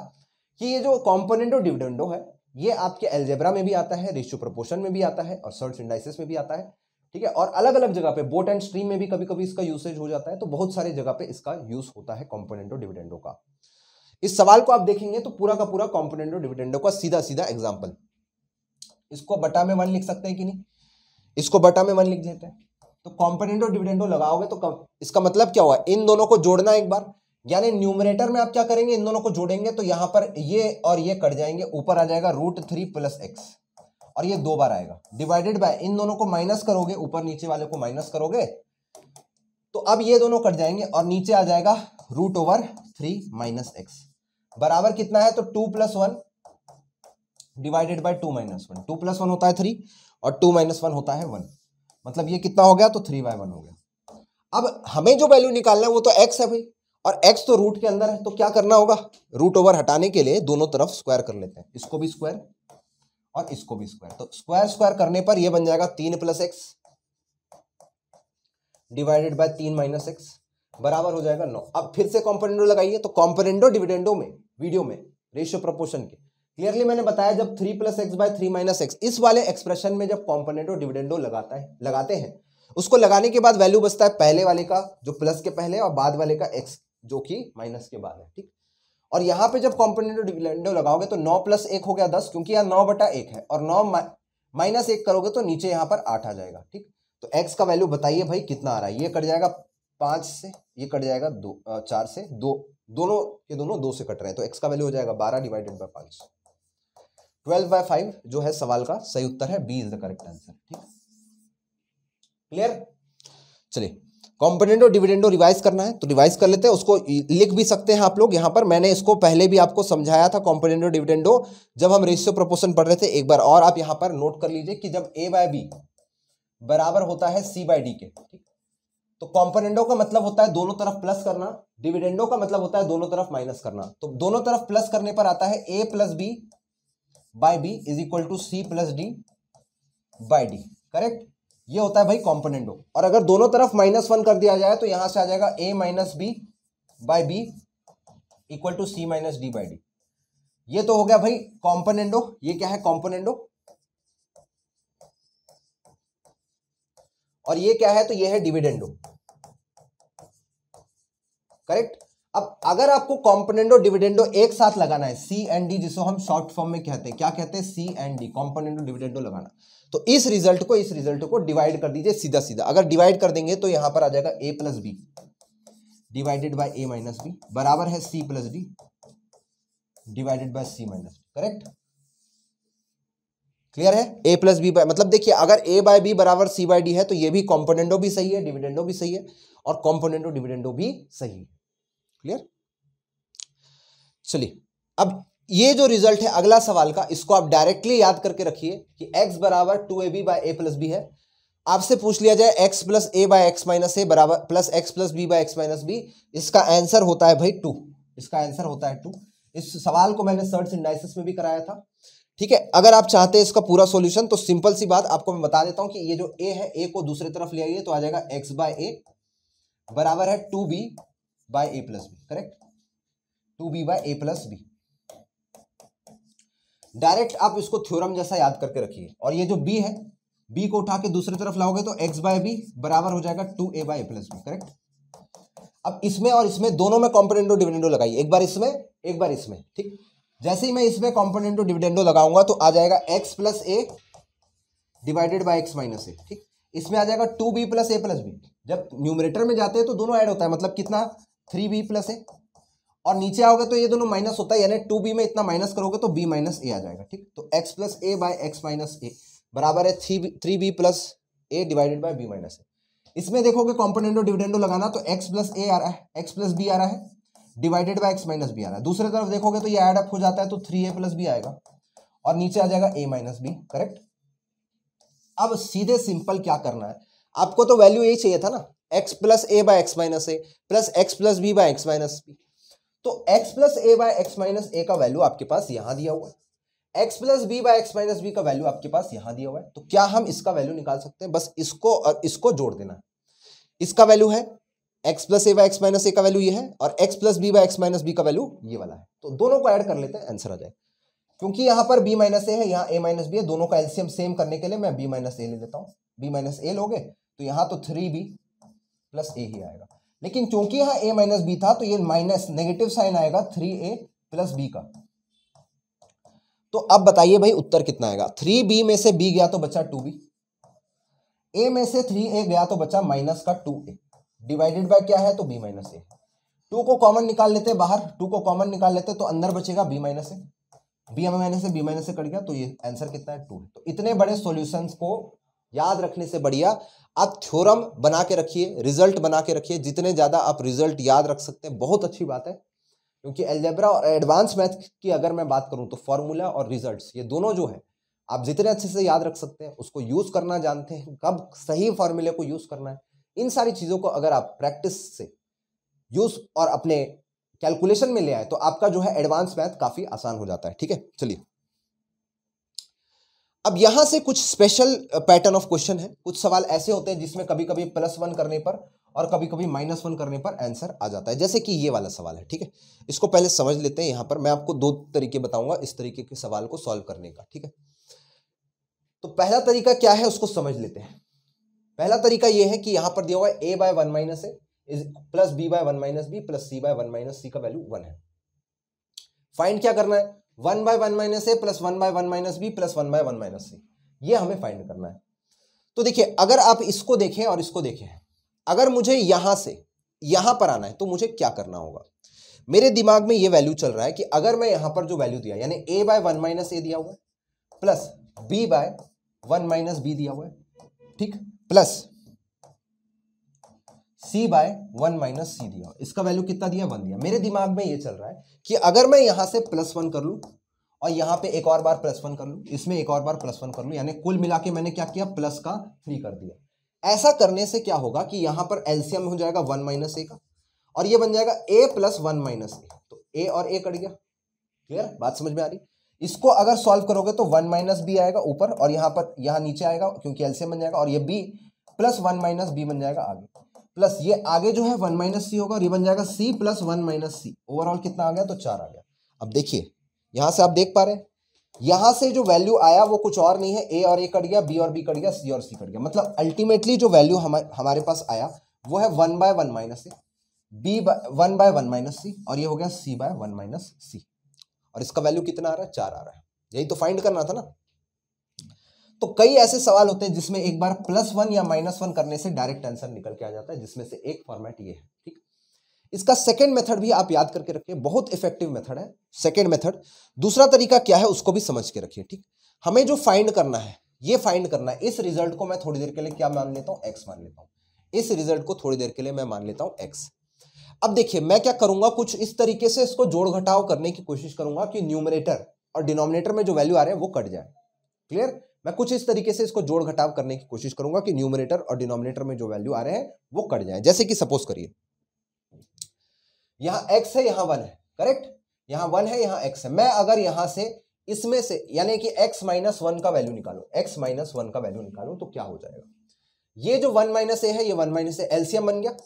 कि ये जो कॉम्पोनेंटो डिविडेंडो है ये आपके एल्जेब्रा में भी आता है रेशियो प्रपोर्शन में भी आता है और सर्च इंडाइसिस में भी आता है ठीक है और अलग अलग जगह पे बोट एंड स्ट्रीम में भी कभी कभी इसका यूसेज हो जाता है तो बहुत सारे जगह पे इसका यूज होता है कॉम्पोनेंटो डिविडेंडो का इस सवाल को आप देखेंगे तो पूरा का पूरा कॉम्पोनेंडो डिविडेंडो का सीधा सीधा एग्जाम्पल इसको बटा में वन लिख सकते हैं कि नहीं इसको बटा में वन लिख देते हैं तो कॉम्पोनेंडो डिविडेंडो लगाओगे तो इसका मतलब क्या हुआ इन दोनों को जोड़ना एक बार यानी न्यूमरेटर में आप क्या करेंगे इन दोनों को जोड़ेंगे तो यहाँ पर ये और ये कट जाएंगे ऊपर आ जाएगा रूट थ्री प्लस एक्स और ये दो बार आएगा डिवाइडेड बाय इन दोनों को माइनस करोगे ऊपर नीचे वाले को माइनस करोगे तो अब ये दोनों कट जाएंगे और नीचे आ जाएगा root over three minus x बराबर कितना है तो two plus one divided by two minus one two plus one होता है थ्री और टू माइनस वन होता है वन मतलब ये कितना हो गया तो थ्री बाय वन हो गया अब हमें जो वैल्यू निकालना है वो तो एक्स है भाई और एक्स तो रूट के अंदर है तो क्या करना होगा रूट ओवर हटाने के लिए दोनों तरफ स्क्वायर कर लेते हैं इसको भी स्क्वायर और इसको भी स्क्वायर तो स्क्वायर स्क्वायर करने पर ये बन जाएगा तीन प्लस एक्स डिवाइडेड बाय तीन माइनस एक्स बराबर हो जाएगा नौ अब फिर से कॉम्पोनेंडो लगाइए तो कॉम्पोनेंडो डिविडेंडो में वीडियो में रेशियो प्रपोर्शन के क्लियरली मैंने बताया जब three plus x by three minus x इस वाले एक्सप्रेशन में जब कॉम्पोनेंडो डिविडेंडो लगाता है लगाते हैं उसको लगाने के बाद वैल्यू बचता है पहले वाले का जो प्लस के पहले और बाद वाले का एक्स जो कि माइनस के बाद है ठीक और यहाँ पे जब कॉम्पोनेंडो डिविडेंडो लगाओगे तो नौ प्लस एक हो गया दस क्योंकि यहाँ नौ बटा एक है और नौ माइनस एक करोगे तो नीचे यहाँ पर आठ आ जाएगा ठीक तो एक्स का वैल्यू बताइए भाई कितना आ रहा है ये कट जाएगा पाँच से ये कट जाएगा दो चार से दो दोनों के दोनों दो से कट रहे हैं तो एक्स का वैल्यू हो जाएगा बारह डिवाइडेड बाई पाँच ट्वेल्व बाय फाइव जो है सवाल का सही उत्तर है B is the correct answer ठीक क्लियर चलिए और डिविडेंडो रिवाइज करना है तो रिवाइज कर लेते हैं उसको लिख भी सकते हैं आप लोग यहाँ पर मैंने इसको पहले भी आपको समझाया था और डिविडेंडो जब हम रेशियो प्रोपोर्शन पढ़ रहे थे एक बार और आप यहाँ पर नोट कर लीजिए कि जब ए बाय बी बराबर होता है सी बाई डी के ठीक तो कॉम्पोनेंडो का मतलब होता है दोनों तरफ प्लस करना डिविडेंडो का मतलब होता है दोनों तरफ माइनस करना तो दोनों तरफ प्लस करने पर आता है ए plus b by b is equal to C plus d by d correct ये होता है भाई कॉम्पोनेंडो और अगर दोनों तरफ माइनस वन कर दिया जाए तो यहां से आ जाएगा ए minus b by b equal to c minus d by d ये तो हो गया भाई कॉम्पोनेंडो ये क्या है कॉम्पोनेंडो और ये क्या है तो ये है डिविडेंडो करेक्ट अब अगर आपको कॉम्पोनेंडो डिविडेंडो एक साथ लगाना है सी एंड डी जिसको हम शॉर्ट फॉर्म में कहते हैं क्या कहते हैं c and d componendo dividendo लगाना तो इस रिजल्ट को इस रिजल्ट को डिवाइड कर दीजिए सीधा सीधा अगर डिवाइड कर देंगे तो यहां पर आ जाएगा a plus b divided by a minus b बराबर है c plus d divided by c minus correct clear है ए प्लस बी बाय मतलब देखिए अगर ए बाय बी बराबर सी बाई डी है तो ये भी कॉम्पोनेंटो भी सही है डिविडेंडो भी सही है और कॉम्पोनेंटो डिविडेंडो भी सही है क्लियर चलिए अब ये जो रिजल्ट है अगला सवाल का इसको आप डायरेक्टली याद करके रखिए कि x बराबर two A b by A plus B है आपसे पूछ लिया जाए x plus A by x minus a बराबर plus x plus B by x minus b इसका आंसर होता है भाई टू इसका आंसर होता है टू इस सवाल को मैंने सर्च इंडाइसिस में भी कराया था ठीक है अगर आप चाहते हैं इसका पूरा सॉल्यूशन तो सिंपल सी बात आपको मैं बता देता हूं कि ये जो ए है ए को दूसरी तरफ ले आइए तो आ जाएगा एक्स बाय ए बराबर है two B by A plus b correct two B by A plus b direct आप इसको थ्योरम जैसा याद करके रखिए और ये जो बी है बी को उठा के दूसरी तरफ लाओगे तो एक्स बाय बी बराबर हो जाएगा two A by A plus b correct अब इसमें और इसमें दोनों में कॉम्पोनेंडो डिविडेंडो लगाइए एक बार इसमें एक बार इसमें ठीक जैसे ही मैं इसमें कॉम्पोनेंटो डिविडेंडो लगाऊंगा तो आ जाएगा x plus a divided by x minus a ठीक इसमें आ जाएगा टू बी प्लस ए प्लस बी जब न्यूमरेटर में जाते हैं तो दोनों ऐड होता है मतलब कितना थ्री बी प्लस ए और नीचे आओगे तो ये दोनों माइनस होता है यानी टू बी में इतना माइनस करोगे तो बी माइनस ए आ जाएगा ठीक तो x plus A by x minus a बराबर है three b three b plus a divided by B minus ए इसमें देखोगे कॉम्पोनेंटो डिविडेंडो लगाना तो एक्स प्लस ए आ रहा है एक्स प्लस बी आ रहा है divided by x minus b आ रहा है दूसरी तरफ देखोगे तो ये एड अप हो जाता है तो थ्री ए प्लस बी आएगा और नीचे आ जाएगा ए माइनस बी करेक्ट अब सीधे सिंपल क्या करना है आपको तो वैल्यू यही चाहिए था ना x plus A by x minus a plus x plus B by x minus b तो x plus A by x minus a का वैल्यू आपके पास यहां दिया हुआ है x plus B by x minus b का वैल्यू आपके पास यहां दिया हुआ है तो क्या हम इसका वैल्यू निकाल सकते हैं बस इसको और इसको जोड़ देना इसका वैल्यू है x plus A by x minus a का वैल्यू ये है और x plus b by x minus b का वैल्यू ये वाला है तो दोनों को ऐड कर लेते हैं आंसर आ जाए क्योंकि यहां पर बी माइनस ए है यहाँ ए माइनस बी है दोनों का एल्सियम सेम करने के लिए मैं बी माइनस ए ले लेता हूँ बी माइनस ए लोगे तो यहाँ तो थ्री बी प्लस ए ही आएगा लेकिन चूंकि यहाँ ए माइनस बी था तो ये माइनस नेगेटिव साइन आएगा थ्री ए प्लस बी का तो अब बताइए भाई उत्तर कितना आएगा थ्री बी में से बी गया तो बचा टू बी ए में से थ्री ए गया तो बचा माइनस का टू ए डिवाइडेड बाय क्या है तो बी माइनस ए टू को कॉमन निकाल लेते हैं बाहर टू को कॉमन निकाल लेते हैं तो अंदर बचेगा बी माइनस ए बी एम माइनस से बी माइनस से कट गया तो ये आंसर कितना है टू तो इतने बड़े सॉल्यूशंस को याद रखने से बढ़िया आप थ्योरम बना के रखिए रिजल्ट बना के रखिए जितने ज़्यादा आप रिजल्ट याद रख सकते हैं बहुत अच्छी बात है क्योंकि एल्जेब्रा और एडवांस मैथ की अगर मैं बात करूँ तो फॉर्मूला और रिजल्ट ये दोनों जो है आप जितने अच्छे से याद रख सकते हैं उसको यूज़ करना जानते हैं कब सही फॉर्मूले को यूज़ करना है इन सारी चीज़ों को अगर आप प्रैक्टिस से यूज और अपने कैलकुलेशन में ले आए तो आपका जो है एडवांस मैथ काफ़ी आसान हो जाता है ठीक है चलिए अब यहां से कुछ स्पेशल पैटर्न ऑफ क्वेश्चन है कुछ सवाल ऐसे होते हैं जिसमें कभी कभी प्लस वन करने पर और कभी कभी माइनस वन करने पर आंसर आ जाता है जैसे कि ये वाला सवाल है ठीक है इसको पहले समझ लेते हैं यहां पर मैं आपको दो तरीके बताऊंगा इस तरीके के सवाल को सॉल्व करने का ठीक है तो पहला तरीका क्या है उसको समझ लेते हैं पहला तरीका यह है कि यहां पर दिया हुआ है ए by one minus a plus B by one minus b plus C by one minus c का वैल्यू वन है फाइंड क्या करना है one by one minus a plus one by one minus b plus one by one minus c ये हमें find करना है तो देखिए अगर आप इसको देखें और इसको देखें अगर मुझे यहां से यहां पर आना है तो मुझे क्या करना होगा मेरे दिमाग में ये वैल्यू चल रहा है कि अगर मैं यहां पर जो वैल्यू दिया यानी ए बाय वन माइनस ए दिया हुआ है plus B by one minus b दिया हुआ है ठीक plus C by one minus c दिया इसका वैल्यू कितना दिया वन दिया मेरे दिमाग में ये चल रहा है कि अगर मैं यहां से प्लस वन कर लू और यहां पे एक और बार प्लस वन कर लू इसमें एक और बार प्लस वन कर लू यानी कुल मिला के मैंने क्या किया प्लस का थ्री कर दिया ऐसा करने से क्या होगा कि यहां पर एलसीएम हो जाएगा वन माइनस ए का और ये बन जाएगा a plus one minus a तो ए और ए कट गया क्लियर बात समझ में आ रही इसको अगर सॉल्व करोगे तो वन माइनस बी आएगा ऊपर और यहाँ पर यहाँ नीचे आएगा क्योंकि एलसीएम बन जाएगा और ये b plus one minus b बन जाएगा आगे प्लस ये आगे जो है वन माइनस सी होगा और ये बन जाएगा c plus one minus c overall कितना आ गया तो चार आ गया अब देखिए यहाँ से आप देख पा रहे हैं यहाँ से जो वैल्यू आया वो कुछ और नहीं है ए और ए कट गया बी और बी कट गया सी और सी कट गया मतलब अल्टीमेटली जो वैल्यू हमारे हमारे पास आया वो है one by one minus C B by one by one minus C और ये हो गया C by one minus C और इसका वैल्यू कितना आ रहा है चार आ रहा है यही तो फाइंड करना था ना तो कई ऐसे सवाल होते हैं जिसमें एक बार प्लस वन या माइनस वन करने से डायरेक्ट आंसर निकल के आ जाता है जिसमें से एक फॉर्मेट ये है ठीक इसका सेकेंड मेथड भी आप याद करके रखिए बहुत इफेक्टिव मेथड है सेकेंड मेथड दूसरा तरीका क्या है उसको भी समझ के रखिए ठीक हमें जो फाइंड करना है ये फाइंड करना है इस रिजल्ट को मैं थोड़ी देर के लिए क्या मान लेता हूँ एक्स मान लेता हूँ इस रिजल्ट को थोड़ी देर के लिए मैं मान लेता हूँ एक्स अब देखिए मैं क्या करूंगा कुछ इस तरीके से इसको जोड़ घटाव करने की कोशिश करूंगा कि न्यूमरेटर और डिनोमिनेटर में जो वैल्यू आ रहे हैं वो कट जाए क्लियर मैं कुछ इस तरीके से इसको जोड़ घटाव करने की कोशिश करूंगा कि न्यूमरेटर और डिनोमिनेटर में जो वैल्यू आ रहे हैं वो कट जाए जैसे कि सपोज करिए यहां एक्स है यहां वन है करेक्ट यहां वन है यहां एक्स है मैं अगर यहां से इसमें से यानी कि x माइनस वन का वैल्यू निकालो x माइनस वन का वैल्यू निकालो तो क्या हो जाएगा ये जो वन माइनस ए है ये वन माइनस एलसीएम बन गया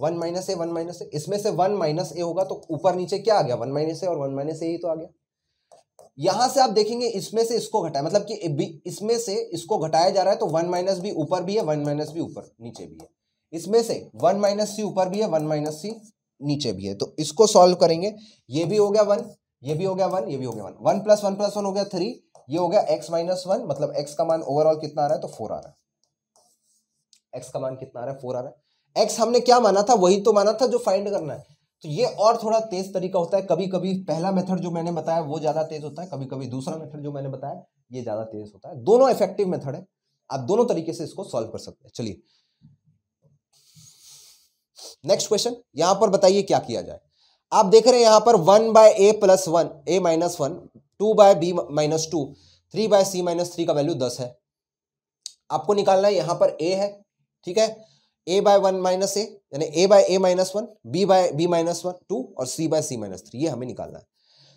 one minus A one minus ए इसमें से वन माइनस ए होगा तो ऊपर नीचे क्या आ गया वन माइनस ए और वन माइनस ए ही तो आ गया यहां से आप देखेंगे इसमें से इसको घटाया मतलब कि इसमें से इसको घटाया जा रहा है तो वन माइनस बी ऊपर भी है वन माइनस बी ऊपर नीचे भी है इसमें से वन माइनस सी ऊपर भी है वन माइनस सी नीचे भी है तो इसको सॉल्व करेंगे ये भी हो गया वन ये भी हो गया वन ये भी हो गया one one plus one plus one हो गया थ्री ये हो गया एक्स माइनस वन मतलब एक्स का मान ओवरऑल कितना आ रहा है तो फोर आ रहा है एक्स का मान कितना आ रहा है फोर आ रहा है एक्स हमने क्या माना था वही तो माना था जो फाइंड करना है तो ये और थोड़ा तेज तरीका होता है कभी कभी पहला मेथड जो मैंने बताया वो ज़्यादा तेज होता है कभी कभी दूसरा मेथड जो मैंने बताया ये ज़्यादा तेज होता है दोनों इफेक्टिव मेथड है आप दोनों तरीके से इसको सॉल्व कर सकते हैं चलिए नेक्स्ट क्वेश्चन यहां पर बताइए क्या किया जाए आप देख रहे हैं यहां पर one by A plus one A minus one two by B minus two three by C minus three का वैल्यू दस है आपको निकालना है यहां पर ए है ठीक है ए बाय वन माइनस ए यानी ए by A minus one B by B minus one two और C by C minus three ये हमें निकालना है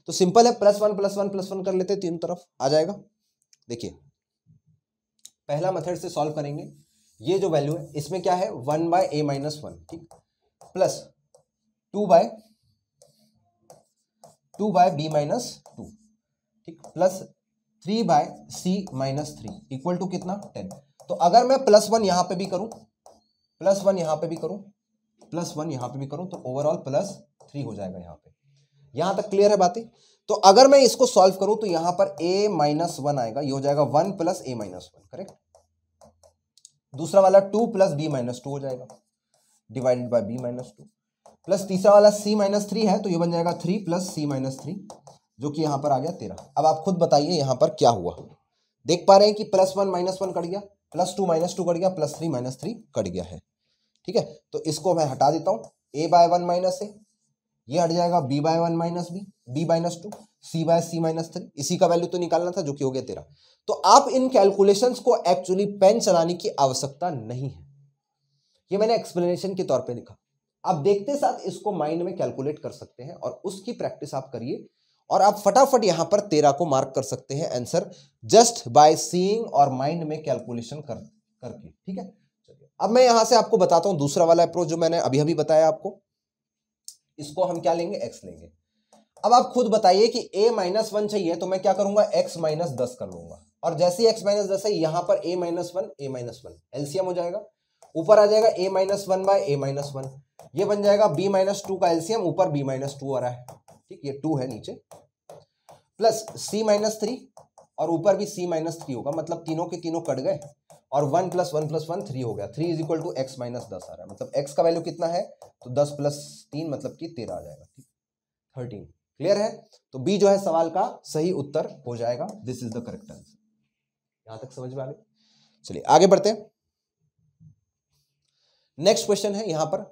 तो सिंपल है plus one plus one plus one कर लेते हैं तीन तरफ आ जाएगा देखिए पहला मेथड से सॉल्व करेंगे ये जो वैल्यू है इसमें क्या है one by A minus one ठीक plus two by two by B minus two ठीक plus three by C minus three equal to कितना टेन तो अगर मैं प्लस वन यहां पे भी करूं प्लस वन यहाँ पे भी करूँ प्लस वन यहाँ पे भी करूँ तो ओवरऑल प्लस थ्री हो जाएगा यहाँ पे यहाँ तक क्लियर है बातें तो अगर मैं इसको सॉल्व करूँ तो यहाँ पर ए माइनस वन आएगा ये हो जाएगा one plus A minus one correct दूसरा वाला two plus B minus two हो जाएगा divided by B minus two plus तीसरा वाला सी माइनस थ्री है तो ये बन जाएगा three plus C minus three जो कि यहाँ पर आ गया तेरह अब आप खुद बताइए यहाँ पर क्या हुआ देख पा रहे हैं कि प्लस वन माइनस वन कट गया प्लस टू माइनस टू कट गया plus three minus three cut गया है ठीक है तो इसको मैं हटा देता हूं A by one minus A ये हट जाएगा B by one minus B B minus two C by C minus three इसी का वैल्यू तो निकालना था जो कि हो गया तेरा तो आप इन कैलकुलेशन को एक्चुअली पेन चलाने की आवश्यकता नहीं है ये मैंने एक्सप्लेनेशन के तौर पर लिखा आप देखते साथ इसको माइंड में कैलकुलेट कर सकते हैं और उसकी प्रैक्टिस आप करिए और आप फटाफट यहां पर तेरह को मार्क कर सकते हैं आंसर जस्ट बाय सीइंग और माइंड में कैलकुलेशन कर करके ठीक है अब मैं यहां से आपको बताता हूं दूसरा वाला अप्रोच जो मैंने अभी अभी बताया आपको इसको हम क्या लेंगे एक्स लेंगे अब आप खुद बताइए कि ए माइनस वन चाहिए तो मैं क्या करूंगा एक्स माइनस दस कर लूंगा और जैसे ही एक्स माइनस दस है यहां पर A minus one A minus one LCM हो जाएगा ऊपर आ जाएगा ए minus one by A minus one ये बन जाएगा बी माइनस टू का एलसीएम ऊपर बी माइनस टू आ रहा है ठीक ये टू है नीचे प्लस सी माइनस थ्री और ऊपर भी सी माइनस थ्री होगा मतलब तीनों के तीनों कट गए और one plus one plus one three हो गया three is equal to X minus दस आ रहा है मतलब एक्स का वैल्यू कितना है तो दस प्लस तीन मतलब कि तेरह आ जाएगा थर्टीन क्लियर है तो बी जो है सवाल का सही उत्तर हो जाएगा this is the correct answer यहां तक समझ में आ गई चलिए आगे बढ़ते नेक्स्ट क्वेश्चन है यहां पर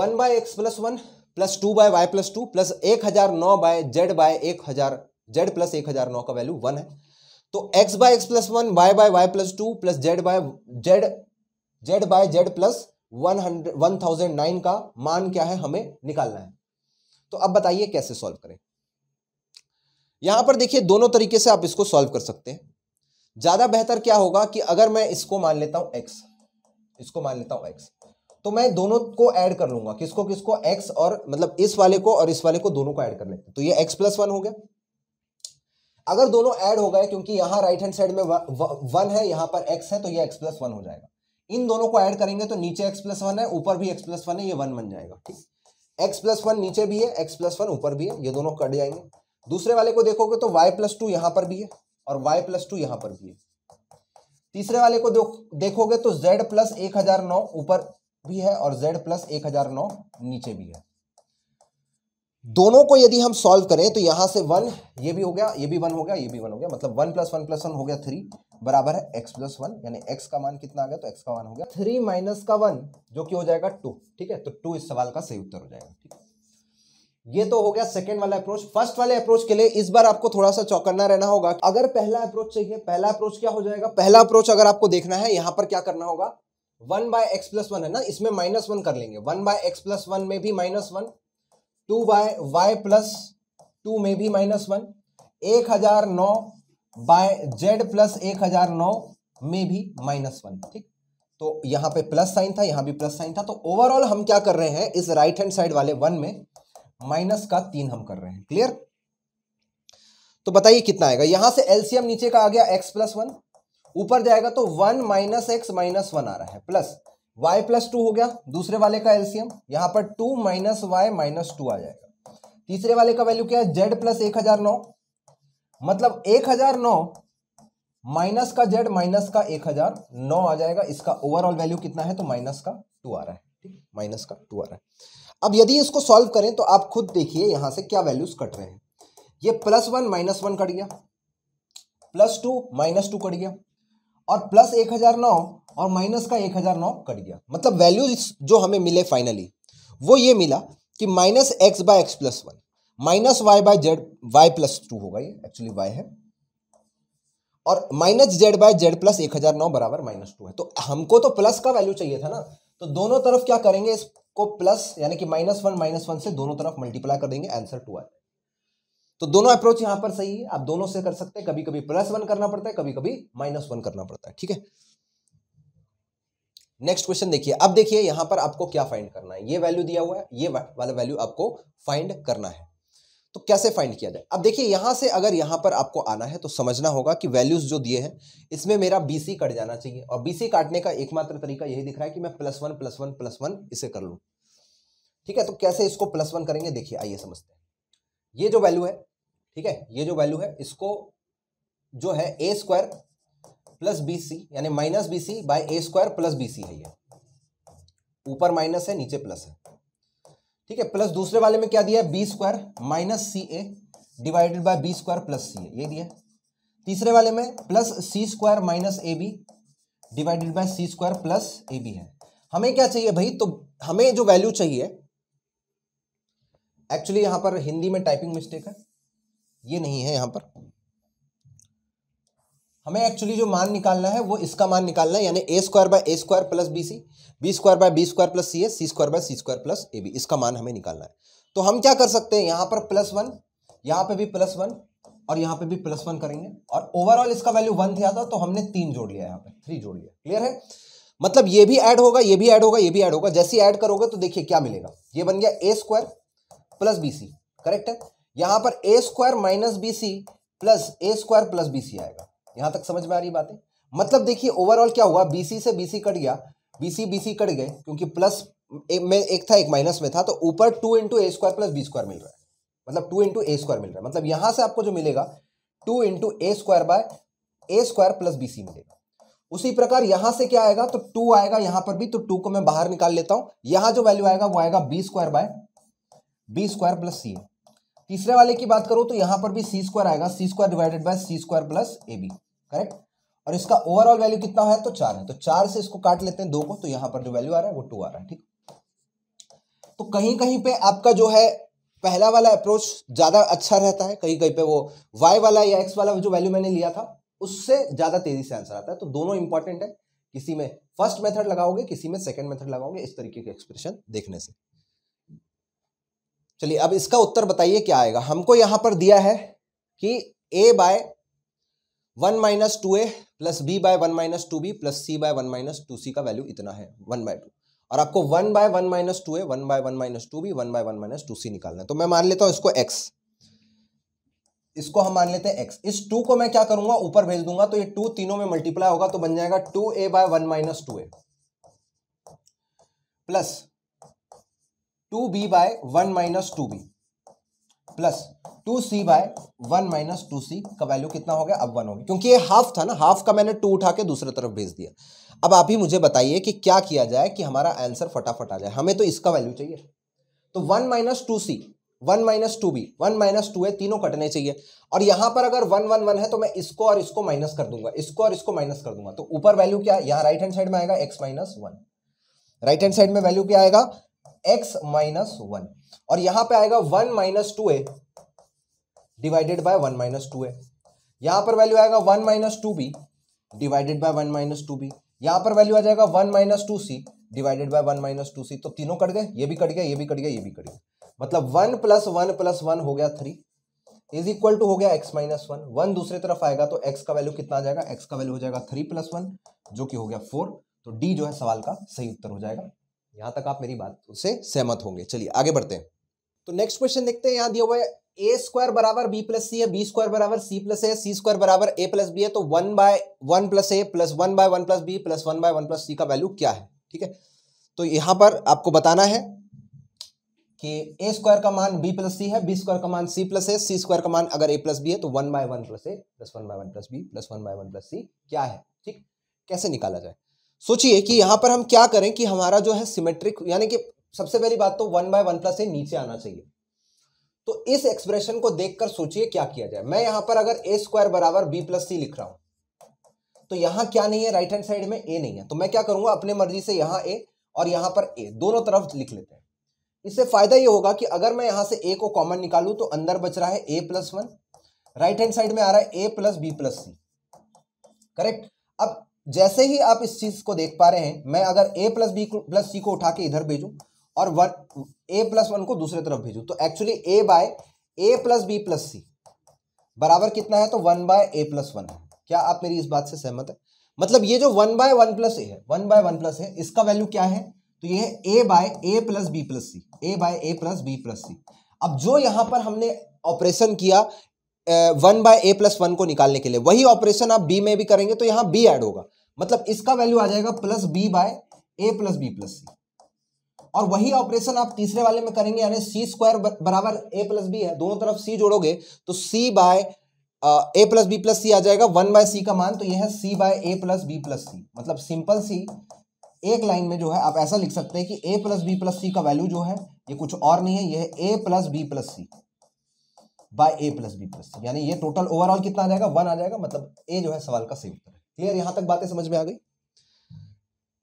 one by x plus one plus two by Y plus two plus एक हजार नौ बाय जेड बाय एक हजार जेड प्लस एक हजार नौ का वैल्यू वन है तो x by x plus one Y by Y plus two plus Z by Z Z by Z plus one hundred one thousand nine का मान क्या है हमें निकालना है तो अब बताइए कैसे सॉल्व करें यहां पर देखिए दोनों तरीके से आप इसको सॉल्व कर सकते हैं ज्यादा बेहतर क्या होगा कि अगर मैं इसको मान लेता हूं x इसको मान लेता हूं एक्स तो मैं दोनों को ऐड कर लूंगा किसको किसको एक्स और मतलब इस वाले को और इस वाले को दोनों को ऐड कर लेते हैं तो ये एक्स प्लस वन हो गया अगर दोनों ऐड हो गए क्योंकि यहां राइट हैंड साइड में वन है यहां पर एक्स है तो ये एक्स प्लस वन हो जाएगा इन दोनों को ऐड करेंगे तो नीचे एक्स प्लस वन है ऊपर भी एक्स प्लस वन है ये वन बन जाएगा एक्स प्लस वन नीचे भी है एक्स प्लस वन ऊपर भी है ये दोनों कट जाएंगे दूसरे वाले को देखोगे तो वाई प्लस टू यहां पर भी है और वाई प्लस टू यहां पर भी है तीसरे वाले को देखोगे तो जेड प्लस एक हजार नौ ऊपर भी है और जेड प्लस एक हजार नौ नीचे भी है दोनों को यदि हम सॉल्व करें तो यहां से वन ये भी हो गया ये भी वन हो गया ये भी वन हो गया मतलब one plus one plus one हो गया थ्री बराबर है एक्स प्लस वन यानी एक्स का मान कितना आ गया तो एक्स का वन हो गया थ्री माइनस का वन जो कि हो जाएगा टू ठीक है तो टू इस सवाल का सही उत्तर हो जाएगा ठीक ये तो हो गया सेकंड वाला अप्रोच फर्स्ट वाले अप्रोच के लिए इस बार आपको थोड़ा सा चौकन्ना रहना होगा अगर पहला अप्रोच चाहिए पहला अप्रोच क्या हो जाएगा पहला अप्रोच अगर आपको देखना है यहां पर क्या करना होगा one by x plus one है ना इसमें माइनस वन कर लेंगे one by x plus one में भी minus one two by Y plus two में भी माइनस वन एक हजार नौ बाय जेड प्लस एक हजार नौ में भी माइनस वन ठीक तो यहां पे प्लस साइन था यहां भी प्लस साइन था तो ओवरऑल हम क्या कर रहे हैं इस राइट हैंड साइड वाले वन में माइनस का तीन हम कर रहे हैं क्लियर तो बताइए कितना आएगा यहां से एलसीएम नीचे का आ गया एक्स प्लस वन ऊपर जाएगा तो one minus X minus one आ रहा है प्लस y प्लस टू हो गया दूसरे वाले का एलसीएम यहां पर two minus Y minus two आ जाएगा तीसरे वाले का वैल्यू क्या है जेड प्लस एक हजार नौ मतलब एक हजार नौ माइनस का जेड माइनस का एक हजार नौ आ जाएगा इसका ओवरऑल वैल्यू कितना है तो माइनस का टू आ रहा है ठीक माइनस का टू आ रहा है अब यदि इसको सॉल्व करें तो आप खुद देखिए यहां से क्या वैल्यूज कट रहे हैं ये प्लस वन माइनस वन कट गया प्लस टू माइनस टू कट गया और प्लस एक हजार नौ और माइनस का एक हज़ार नौ कट गया मतलब वैल्यूज जो हमें मिले फाइनली वो ये मिला कि minus X by x plus one minus Y by Z Y plus two होगा ये एक्चुअली वाई है और minus Z by Z plus एक हज़ार नौ बराबर माइनस टू है तो हमको तो प्लस का वैल्यू चाहिए था ना तो दोनों तरफ क्या करेंगे इसको प्लस यानी कि माइनस वन माइनस वन से दोनों तरफ मल्टीप्लाई कर देंगे आंसर टू आए तो दोनों अप्रोच यहां पर सही है आप दोनों से कर सकते हैं कभी कभी प्लस वन करना पड़ता है कभी कभी माइनस वन करना पड़ता है ठीक है नेक्स्ट क्वेश्चन देखिए अब देखिए यहां पर आपको क्या फाइंड करना है ये वैल्यू दिया हुआ है ये वाला वैल्यू आपको फाइंड करना है तो कैसे फाइंड किया जाए अब देखिए यहां से अगर यहां पर आपको आना है तो समझना होगा कि वैल्यूज जो दिए हैं इसमें मेरा बीसी कट जाना चाहिए और बीसी काटने का एकमात्र तरीका यही दिख रहा है कि मैं plus one plus one plus one इसे कर लू ठीक है तो कैसे इसको प्लस वन करेंगे देखिए आइए समझते हैं ये जो वैल्यू है ठीक है ये जो वैल्यू है इसको जो है ए स्क्वायर प्लस बी सी यानी minus B C by A square plus B C है ये ऊपर माइनस है नीचे प्लस है ठीक है प्लस दूसरे वाले में क्या दिया है B square minus C A divided by B square plus C A ये दिया तीसरे वाले में plus C square minus A B divided by C square plus A B है हमें क्या चाहिए भाई तो हमें जो वैल्यू चाहिए एक्चुअली यहां पर हिंदी में टाइपिंग मिस्टेक है ये नहीं है यहां पर हमें एक्चुअली जो मान निकालना है वो इसका मान निकालना है यानी A square by A square plus B C B square by B square plus C A C square by C square plus A B इसका मान हमें निकालना है तो हम क्या कर सकते हैं यहाँ पर प्लस वन यहाँ पे भी प्लस वन और यहाँ पे भी प्लस वन करेंगे और ओवरऑल इसका वैल्यू वन था, तो हमने तीन जोड़ लिया यहाँ पे थ्री जोड़ लिया क्लियर है मतलब ये भी ऐड होगा ये भी ऐड होगा ये भी ऐड होगा जैसे ऐड करोगे तो देखिए क्या मिलेगा ये बन गया A square plus B C correct है यहाँ पर ए square minus B C plus ए स्क्वायर प्लस बी सी आएगा यहां तक समझ में आ रही बातें मतलब देखिए ओवरऑल क्या हुआ बीसी से बीसी कट गया बीसी बीसी कट गए क्योंकि प्लस ए, में एक था एक माइनस में था तो ऊपर टू इंटू ए स्क्वायर प्लस बी स्क्वायर मिल रहा है मतलब टू इंटू ए स्क्वायर मिल रहा है मतलब यहां से आपको जो मिलेगा two into A square by A square plus B C मिलेगा उसी प्रकार यहां से क्या आएगा तो टू आएगा यहां पर भी तो टू को मैं बाहर निकाल लेता हूं यहां जो वैल्यू आएगा वो आएगा B square by B square plus C तीसरे वाले की बात करूं तो यहां पर भी सी स्क्वायर आएगा C square divided by C square plus A B correct और इसका ओवरऑल वैल्यू कितना है तो चार है तो चार से इसको काट लेते हैं दो को तो यहां पर जो वैल्यू आ रहा है वो टू आ रहा है ठीक तो कहीं कहीं पे आपका जो है पहला वाला अप्रोच ज़्यादा अच्छा रहता है कहीं कहीं पे वो वाई वाला या एक्स वाला जो वैल्यू मैंने लिया था उससे ज़्यादा तेज़ी से आंसर आता है तो दोनों इंपॉर्टेंट है किसी में फर्स्ट मेथड लगाओगे किसी में सेकंड मेथड लगाओगे इस तरीके के एक्सप्रेशन देखने से चलिए अब इसका उत्तर बताइए क्या आएगा हमको यहां पर दिया है कि ए by one minus two A plus B by one minus two B plus C by one minus two C का वैल्यू इतना है वन बाय टू और आपको one by one minus two A one by one minus two B one by one minus two C निकालना है तो मैं मान लेता हूँ इसको एक्स इसको हम मान लेते हैं एक्स इस टू को मैं क्या करूंगा ऊपर भेज दूंगा तो ये टू तीनों में मल्टीप्लाई होगा तो बन जाएगा two A by one minus two A plus two B by one minus two B plus two C by one minus two C का वैल्यू कितना हो गया अब वन हो गया क्योंकि ये हाफ था ना हाफ का मैंने टू उठा के दूसरे तरफ भेज दिया अब आप ही मुझे बताइए कि क्या किया जाए कि हमारा आंसर फटाफट आ जाए हमें तो इसका वैल्यू चाहिए तो one minus two C one minus two B one minus two है तीनों कटने चाहिए और यहां पर अगर वन वन वन है तो मैं इसको और इसको माइनस कर दूंगा इसको और इसको माइनस कर दूंगा तो ऊपर वैल्यू क्या यहाँ राइट हैंड साइड में आएगा x minus one right hand side में वैल्यू क्या आएगा एक्स माइनस वन और यहां पे आएगा one minus two A divided by one minus two A यहां पर वैल्यू आएगा one minus two B divided by one minus two B यहां पर वैल्यू आ जाएगा one minus two C divided by one minus two C तो तीनों कट गए ये भी कट गया ये भी कट गया ये भी कट गया मतलब one plus one plus one हो गया थ्री इज इक्वल टू हो गया एक्स माइनस वन वन दूसरी तरफ आएगा तो एक्स का वैल्यू कितना आ जाएगा एक्स का वैल्यू हो जाएगा थ्री प्लस वन जो कि हो गया फोर तो डी जो है सवाल का सही उत्तर हो जाएगा यहां तक आप मेरी बात से सहमत होंगे चलिए आगे बढ़ते हैं तो नेक्स्ट क्वेश्चन देखते हैं यहां दिया हुआ है ए स्क्वायर बराबर बी प्लस सी है बी स्क्वायर बराबर c plus A C square बराबर ए प्लस बी है तो one by one plus A plus one by one plus B plus one by one plus सी का वैल्यू क्या है ठीक है तो यहां पर आपको बताना है कि ए स्क्वायर का मान बी प्लस सी है बी स्क्वायर का मान सी प्लस ए सी स्क्वायर का मान अगर ए प्लस बी है तो one by one plus A plus one by one plus B plus one by one plus C क्या है ठीक कैसे निकाला जाए सोचिए कि यहाँ पर हम क्या करें कि हमारा जो है सिमेट्रिक यानी कि सबसे पहली बात तो one by one plus A नीचे आना चाहिए तो इस एक्सप्रेशन को देखकर सोचिए क्या किया जाए मैं यहां पर अगर ए स्क्वायर बराबर बी प्लस सी लिख रहा हूं तो यहां क्या नहीं है राइट हैंड साइड में ए नहीं है तो मैं क्या करूंगा अपने मर्जी से यहां ए और यहां पर ए दोनों तरफ लिख लेते हैं इससे फायदा ये होगा कि अगर मैं यहां से ए को कॉमन निकालू तो अंदर बच रहा है ए plus one right hand side में आ रहा है ए plus B plus C correct अब जैसे ही आप इस चीज़ को देख पा रहे हैं मैं अगर ए प्लस बी प्लस सी को उठा के इधर भेजू और वन ए प्लस वन को दूसरे तरफ भेजू तो actually A by A plus B plus C बराबर कितना है तो one by A plus one है क्या आप मेरी इस बात से सहमत है मतलब ये जो one by one plus A है वन बाय वन प्लस है इसका वैल्यू क्या है तो ये a by A plus B plus C a by A plus B plus c अब जो यहां पर हमने ऑपरेशन किया one by A plus one को निकालने के लिए वही ऑपरेशन आप बी में भी करेंगे तो यहां बी ऐड होगा मतलब इसका वैल्यू आ जाएगा plus B by A plus B plus c और वही ऑपरेशन आप तीसरे वाले में करेंगे यानी सी स्क्वायर बराबर ए प्लस बी है दोनों तरफ सी जोड़ोगे तो c by A plus B plus c आ जाएगा वन बाय सी का मान तो यह है सी by A plus B plus c मतलब सिंपल सी एक लाइन में जो है आप ऐसा लिख सकते हैं कि ए प्लस बी प्लस सी का वैल्यू जो है ये कुछ और नहीं है यह a plus B plus C by A plus B plus c यानी ये टोटल ओवरऑल कितना आ जाएगा वन आ जाएगा मतलब ए जो है सवाल का सही उत्तर है क्लियर यहां तक बातें समझ में आ गई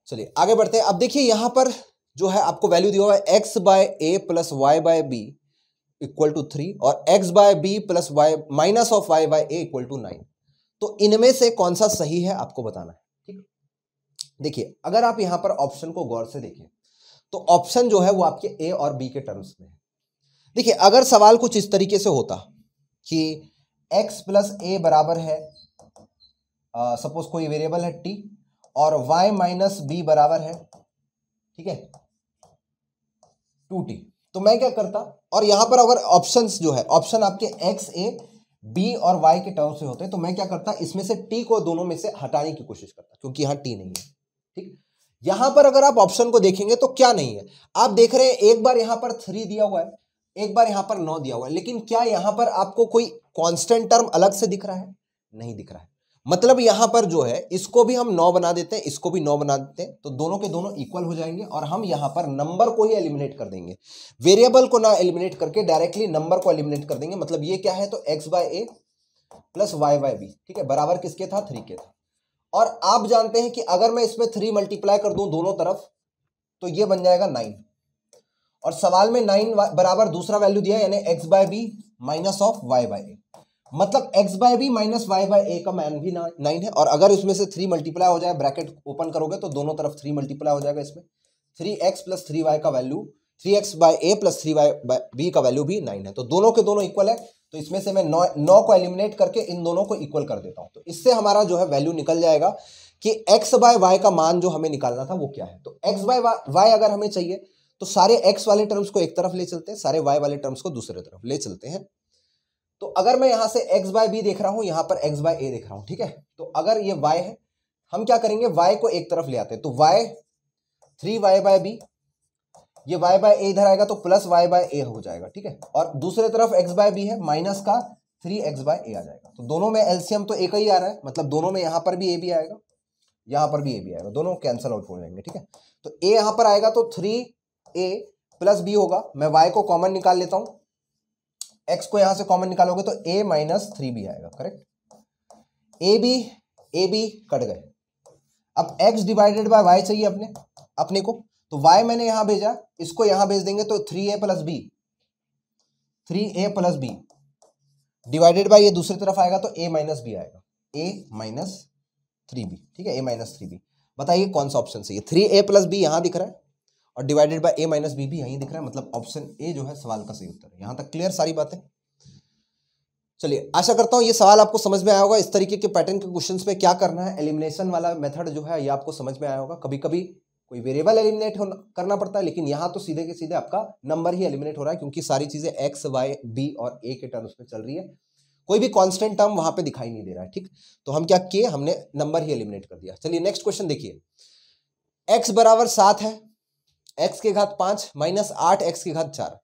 चलिए आगे बढ़ते हैं अब देखिए यहां पर जो है आपको वैल्यू दिया हुआ है x by A plus y by b equal to three और x by B plus y minus of y by a equal to nine तो इनमें से कौन सा सही है आपको बताना है ठीक देखिए अगर आप यहां पर ऑप्शन को गौर से देखें तो ऑप्शन जो है वो आपके ए और बी के टर्म्स में है देखिए अगर सवाल कुछ इस तरीके से होता कि एक्स प्लस ए बराबर है सपोज कोई वेरिएबल है टी और y माइनस बी बराबर है ठीक है टू टी तो मैं क्या करता और यहां पर अगर ऑप्शन जो है ऑप्शन आपके एक्स ए बी और वाई के टर्म से होते हैं तो मैं क्या करता इसमें से टी को दोनों में से हटाने की कोशिश करता क्योंकि यहां टी नहीं है ठीक यहां पर अगर आप ऑप्शन को देखेंगे तो क्या नहीं है आप देख रहे हैं एक बार यहां पर थ्री दिया हुआ है एक बार यहां पर नौ दिया हुआ है लेकिन क्या यहां पर आपको कोई कांस्टेंट टर्म अलग से दिख रहा है नहीं दिख रहा है मतलब यहाँ पर जो है इसको भी हम नौ बना देते हैं इसको भी नौ बना देते हैं तो दोनों के दोनों इक्वल हो जाएंगे और हम यहाँ पर नंबर को ही एलिमिनेट कर देंगे वेरिएबल को ना एलिमिनेट करके डायरेक्टली नंबर को एलिमिनेट कर देंगे मतलब ये क्या है तो x by A plus y by b ठीक है बराबर किसके था थ्री के था और आप जानते हैं कि अगर मैं इसमें थ्री मल्टीप्लाई कर दूं दोनों तरफ तो ये बन जाएगा नाइन और सवाल में नाइन बराबर दूसरा वैल्यू दिया यानी x by B minus of y by a मतलब x by B minus Y by a का मैन भी नाइन है और अगर इसमें से थ्री मल्टीप्लाई हो जाए ब्रैकेट ओपन करोगे तो दोनों तरफ थ्री मल्टीप्लाई हो जाएगा इसमें three x plus three y का value three x by A plus three y by b का वैल्यू भी नाइन है तो दोनों के दोनों इक्वल है तो इसमें से मैं नौ नौ को एलिमिनेट करके इन दोनों को इक्वल कर देता हूँ तो इससे हमारा जो है वैल्यू निकल जाएगा कि एक्स बाय वाई का मान जो हमें निकालना था वो क्या है तो एक्स बाय वाई अगर हमें चाहिए तो सारे एक्स वाले टर्म्स को एक तरफ ले चलते हैं सारे वाई वाले टर्म्स को दूसरे तरफ ले चलते हैं तो अगर मैं यहां से एक्स बाय बी देख रहा हूं यहां पर एक्स बाय ए देख रहा हूं ठीक है तो अगर ये वाई है हम क्या करेंगे वाई को एक तरफ ले आते हैं तो y three y by b ये वाई बाय ए इधर आएगा तो प्लस वाई बाय ए हो जाएगा ठीक है और दूसरे तरफ एक्स बाय बी है माइनस का थ्री एक्स बाय ए आ जाएगा तो दोनों में एलसीएम तो एक ही आ रहा है मतलब दोनों में यहां पर भी ए भी आएगा यहां पर भी ए भी आएगा दोनों कैंसल आउट हो जाएंगे ठीक है तो ए यहां पर आएगा तो थ्री ए प्लस बी होगा मैं वाई को कॉमन निकाल लेता हूँ एक्स को यहां से कॉमन निकालोगे तो ए माइनस थ्री बी आएगा correct a b a b cut गए अब एक्स डिवाइडेड बाय वाई चाहिए अपने अपने को तो वाई मैंने यहां भेजा इसको यहां भेज देंगे तो three a plus b three a plus b divided by ये दूसरी तरफ आएगा तो ए माइनस बी आएगा ए माइनस थ्री बी ठीक है ए माइनस थ्री बी बताइए कौन सा ऑप्शन सही है थ्री ए प्लस बी यहां दिख रहा है और divided by A minus b भी यहीं दिख रहा है मतलब ऑप्शन ए जो है सवाल का सही उत्तर है यहाँ तक क्लियर सारी बातें चलिए आशा करता हूँ ये सवाल आपको समझ में आया होगा इस तरीके के पैटर्न के क्वेश्चन में क्या करना है एलिमिनेशन वाला मेथड जो है ये आपको समझ में आया होगा कभी कभी कोई वेरिएबल एलिमिनेट करना पड़ता है लेकिन यहाँ तो सीधे के सीधे आपका नंबर ही एलिमिनेट हो रहा है क्योंकि सारी चीज़ें एक्स वाई बी और ए के टर्म उसमें चल रही है कोई भी कांस्टेंट टर्म वहां पे दिखाई नहीं दे रहा है ठीक तो हम क्या किए हमने नंबर ही एलिमिनेट कर दिया चलिए नेक्स्ट क्वेश्चन देखिए एक्स बराबर सात है एक्स के घात पांच माइनस आठ एक्स के घात चार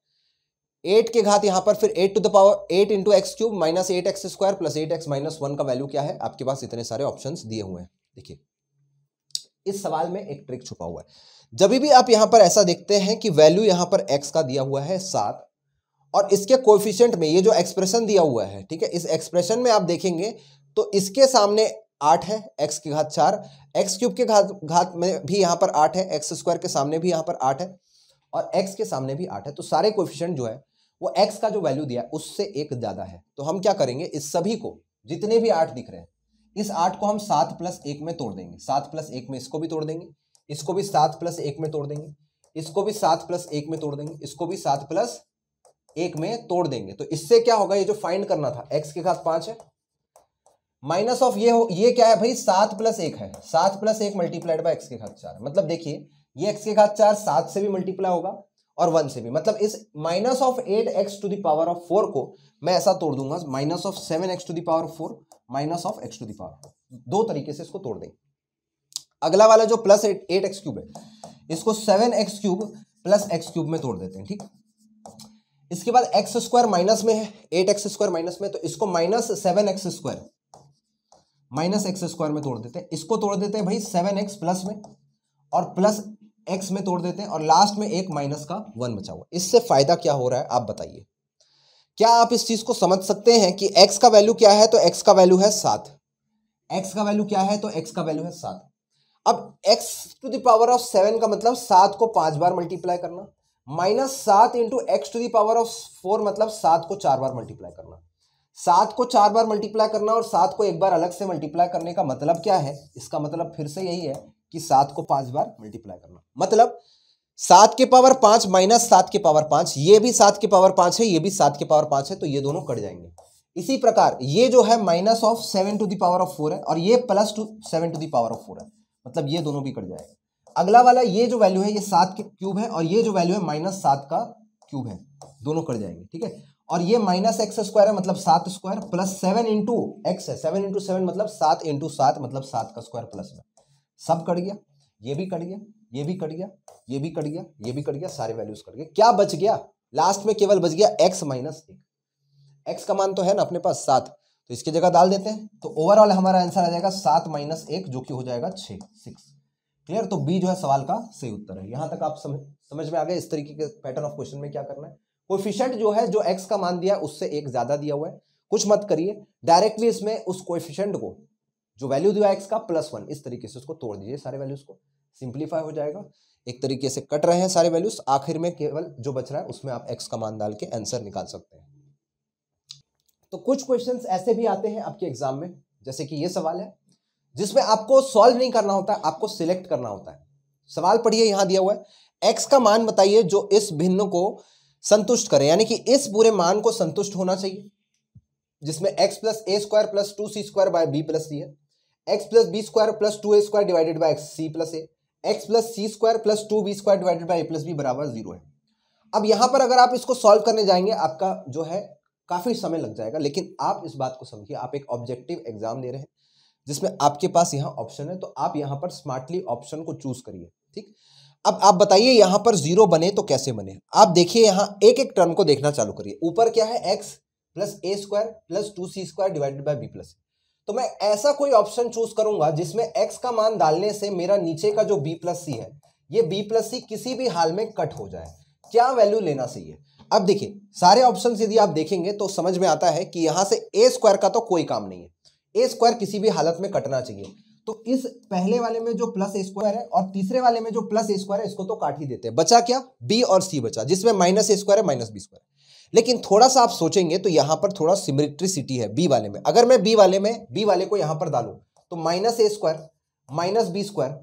एट के घात यहां पर फिर eight to the power eight into x cube minus eight x square plus eight x minus one का वैल्यू क्या है आपके पास इतने सारे ऑप्शन दिए हुए हैं देखिए इस सवाल में एक ट्रिक छुपा हुआ है जब भी आप यहां पर ऐसा देखते हैं कि वैल्यू यहां पर एक्स का दिया हुआ है सात और इसके कोफिशियंट में ये जो एक्सप्रेशन दिया हुआ है ठीक है इस एक्सप्रेशन में आप देखेंगे तो इसके सामने आठ है एक्स की घात चार एक्स क्यूब के घात घात में भी यहाँ पर आठ है एक्स स्क्वायर के सामने भी यहाँ पर आठ है और एक्स के सामने भी आठ है तो सारे क्वेश्चन जो है वो एक्स का जो वैल्यू दिया है उससे एक ज़्यादा है तो हम क्या करेंगे इस सभी को जितने भी आठ दिख रहे हैं इस आठ को हम सात प्लस एक में तोड़ देंगे सात प्लस एक में इसको भी तोड़ देंगे इसको भी सात प्लस एक में तोड़ देंगे इसको भी सात प्लस एक में तोड़ देंगे इसको भी सात प्लस एक में तोड़ देंगे तो इससे क्या होगा ये जो फाइंड करना था एक्स के घात पांच है माइनस ऑफ ये हो ये क्या है भाई सात प्लस एक है सात प्लस एक मल्टीप्लाइड बाई एक्स के घात चार मतलब देखिए ये एक्स के घात चार सात से भी मल्टीप्लाई होगा और वन से भी मतलब इस minus of eight x to the power of four को मैं ऐसा तोड़ दूंगा minus of seven x to the power of four minus of x to the power दो तरीके से इसको तोड़ देंगे अगला वाला जो plus eight eight x cube है इसको seven x cube plus x cube में तोड़ देते हैं ठीक इसके बाद एक्स स्क्वायर माइनस में है एट एक्स स्क्वायर माइनस में तो इसको minus seven x square minus x square में तोड़ देते हैं इसको तोड़ देते हैं भाई सेवन एक्स प्लस में और प्लस एक्स में तोड़ देते हैं और लास्ट में एक माइनस का वन बचा हुआ इससे फायदा क्या हो रहा है आप बताइए क्या आप इस चीज को समझ सकते हैं कि एक्स का वैल्यू क्या है तो एक्स का वैल्यू है सात एक्स का वैल्यू क्या है तो एक्स का वैल्यू है सात अब x to the power of seven का मतलब सात को पांच बार मल्टीप्लाई करना माइनस सात into x to the power of four मतलब सात को चार बार मल्टीप्लाई करना सात को चार बार मल्टीप्लाई करना और सात को एक बार अलग से मल्टीप्लाई करने का मतलब क्या है इसका मतलब फिर से यही है कि सात को पांच बार मल्टीप्लाई करना मतलब सात के पावर पांच माइनस सात के पावर पांच ये भी सात के पावर पांच है ये भी सात के पावर पांच है तो ये दोनों कट जाएंगे इसी प्रकार ये जो है minus of seven to the power of four है और ये plus two seven to the power of four है मतलब ये दोनों भी कट जाएगा अगला वाला ये जो वैल्यू है ये सात के क्यूब है और ये जो वैल्यू है माइनस सात का क्यूब है दोनों कट जाएंगे ठीक है और ये माइनस एक्स स्क्वायर है मतलब सात square plus seven into x है सेवन इंटू सेवन मतलब सात इंटू सात मतलब सात का स्क्वायर प्लस में सब कट गया ये भी कट गया ये भी कट गया ये भी कट गया ये भी कट गया सारे वैल्यूज कट गए क्या बच गया लास्ट में केवल बच गया एक्स माइनस एक एक्स का मान तो है ना अपने पास सात तो इसकी जगह डाल देते हैं तो ओवरऑल हमारा आंसर आ जाएगा सात माइनस एक जो कि हो जाएगा छः सिक्स क्लियर तो बी जो है सवाल का सही उत्तर है यहाँ तक आप समझ समझ में आ गए इस तरीके के पैटर्न ऑफ क्वेश्चन में क्या करना है कोफिशेंट जो है जो एक्स का मान दिया उससे एक ज़्यादा दिया हुआ है कुछ मत करिए डायरेक्टली इसमें उस कोफिशेंट को जो वैल्यू दिया एक्स का प्लस वन इस तरीके से उसको तोड़ दीजिए सारे वैल्यूज को सिंप्लीफाई हो जाएगा एक तरीके से कट रहे हैं सारे वैल्यूज आखिर में केवल जो बच रहा है उसमें आप एक्स का मान डाल के आंसर निकाल सकते हैं तो कुछ क्वेश्चंस ऐसे भी आते हैं आपके एग्जाम में जैसे कि ये सवाल है जिसमें आपको सॉल्व नहीं करना होता आपको सिलेक्ट करना होता है सवाल पढ़िए यहां दिया हुआ है एक्स का मान बताइए जो इस भिन्न को संतुष्ट करें यानी कि इस पूरे मान को संतुष्ट होना चाहिए जिसमें x plus A square plus two c square by B plus सी है x plus B square plus two a square divided by C plus a x plus C square plus two b square divided by A plus b बराबर zero है अब यहां पर अगर आप इसको solve करने जाएंगे आपका जो है काफ़ी समय लग जाएगा लेकिन आप इस बात को समझिए आप एक ऑब्जेक्टिव एग्जाम दे रहे हैं जिसमें आपके पास यहाँ ऑप्शन है तो आप यहाँ पर स्मार्टली ऑप्शन को चूज करिए ठीक अब आप बताइए यहां पर जीरो बने तो कैसे बने आप देखिए यहां एक एक टर्म को देखना चालू करिए ऊपर क्या है x plus A square plus two c square divided by B plus तो मैं ऐसा कोई ऑप्शन चूज करूंगा जिसमें एक्स का मान डालने से मेरा नीचे का जो बी प्लस सी है ये बी प्लस सी किसी भी हाल में कट हो जाए क्या वैल्यू लेना चाहिए अब देखिए सारे ऑप्शन यदि आप देखेंगे तो समझ में आता है कि यहां से ए स्क्वायर का तो कोई काम नहीं है ए स्क्वायर किसी भी हालत में कटना चाहिए तो इस पहले वाले में जो प्लस ए स्क्वायर है और तीसरे वाले में जो प्लस ए स्क्वायर है इसको तो काट ही देते हैं बचा क्या बी और सी बचा जिसमें माइनस ए स्क्वायर है माइनस बी स्क्वायर लेकिन थोड़ा सा आप सोचेंगे तो यहां पर थोड़ा सिमिट्रिसिटी है बी वाले में अगर मैं बी वाले में बी वाले को यहां पर डालू तो minus a square minus b square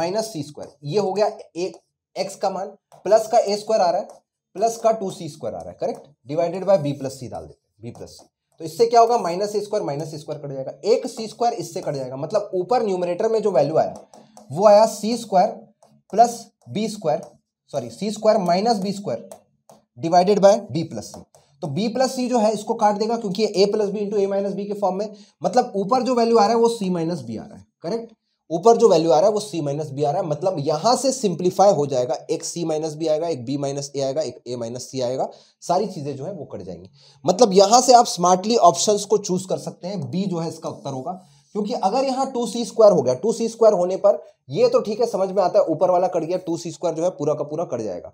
minus c square ये हो गया एक एक्स का मान प्लस का ए स्क्वायर आ रहा है प्लस का टू सी स्क्वायर आ रहा है correct divided by B plus c डाल देते हैं बी प्लस सी तो इससे क्या होगा minus square minus square cut जाएगा एक सी स्क्वायर इससे कट जाएगा मतलब ऊपर न्यूमिनेटर में जो वैल्यू आया वो आया c square plus B square sorry c square minus b square divided by B plus c तो बी प्लस सी जो है इसको काट देगा क्योंकि a plus B into a minus b के फॉर्म में मतलब ऊपर जो वैल्यू आ रहा है वो सी माइनस बी आ रहा है करेक्ट ऊपर जो वैल्यू आ रहा है वो सी माइनस बी आ रहा है मतलब यहां से सिंप्लीफाई हो जाएगा एक सी माइनस बी आएगा एक बी माइनस ए आएगा एक ए माइनस सी आएगा सारी चीज़ें जो है वो कट जाएंगी मतलब यहां से आप स्मार्टली ऑप्शन को चूज कर सकते हैं बी जो है इसका उत्तर होगा क्योंकि अगर यहाँ टू सी स्क्वायर हो गया टू सी स्क्वायर होने पर ये तो ठीक है समझ में आता है ऊपर वाला कट गया टू सी स्क्वायर जो है पूरा का पूरा कट जाएगा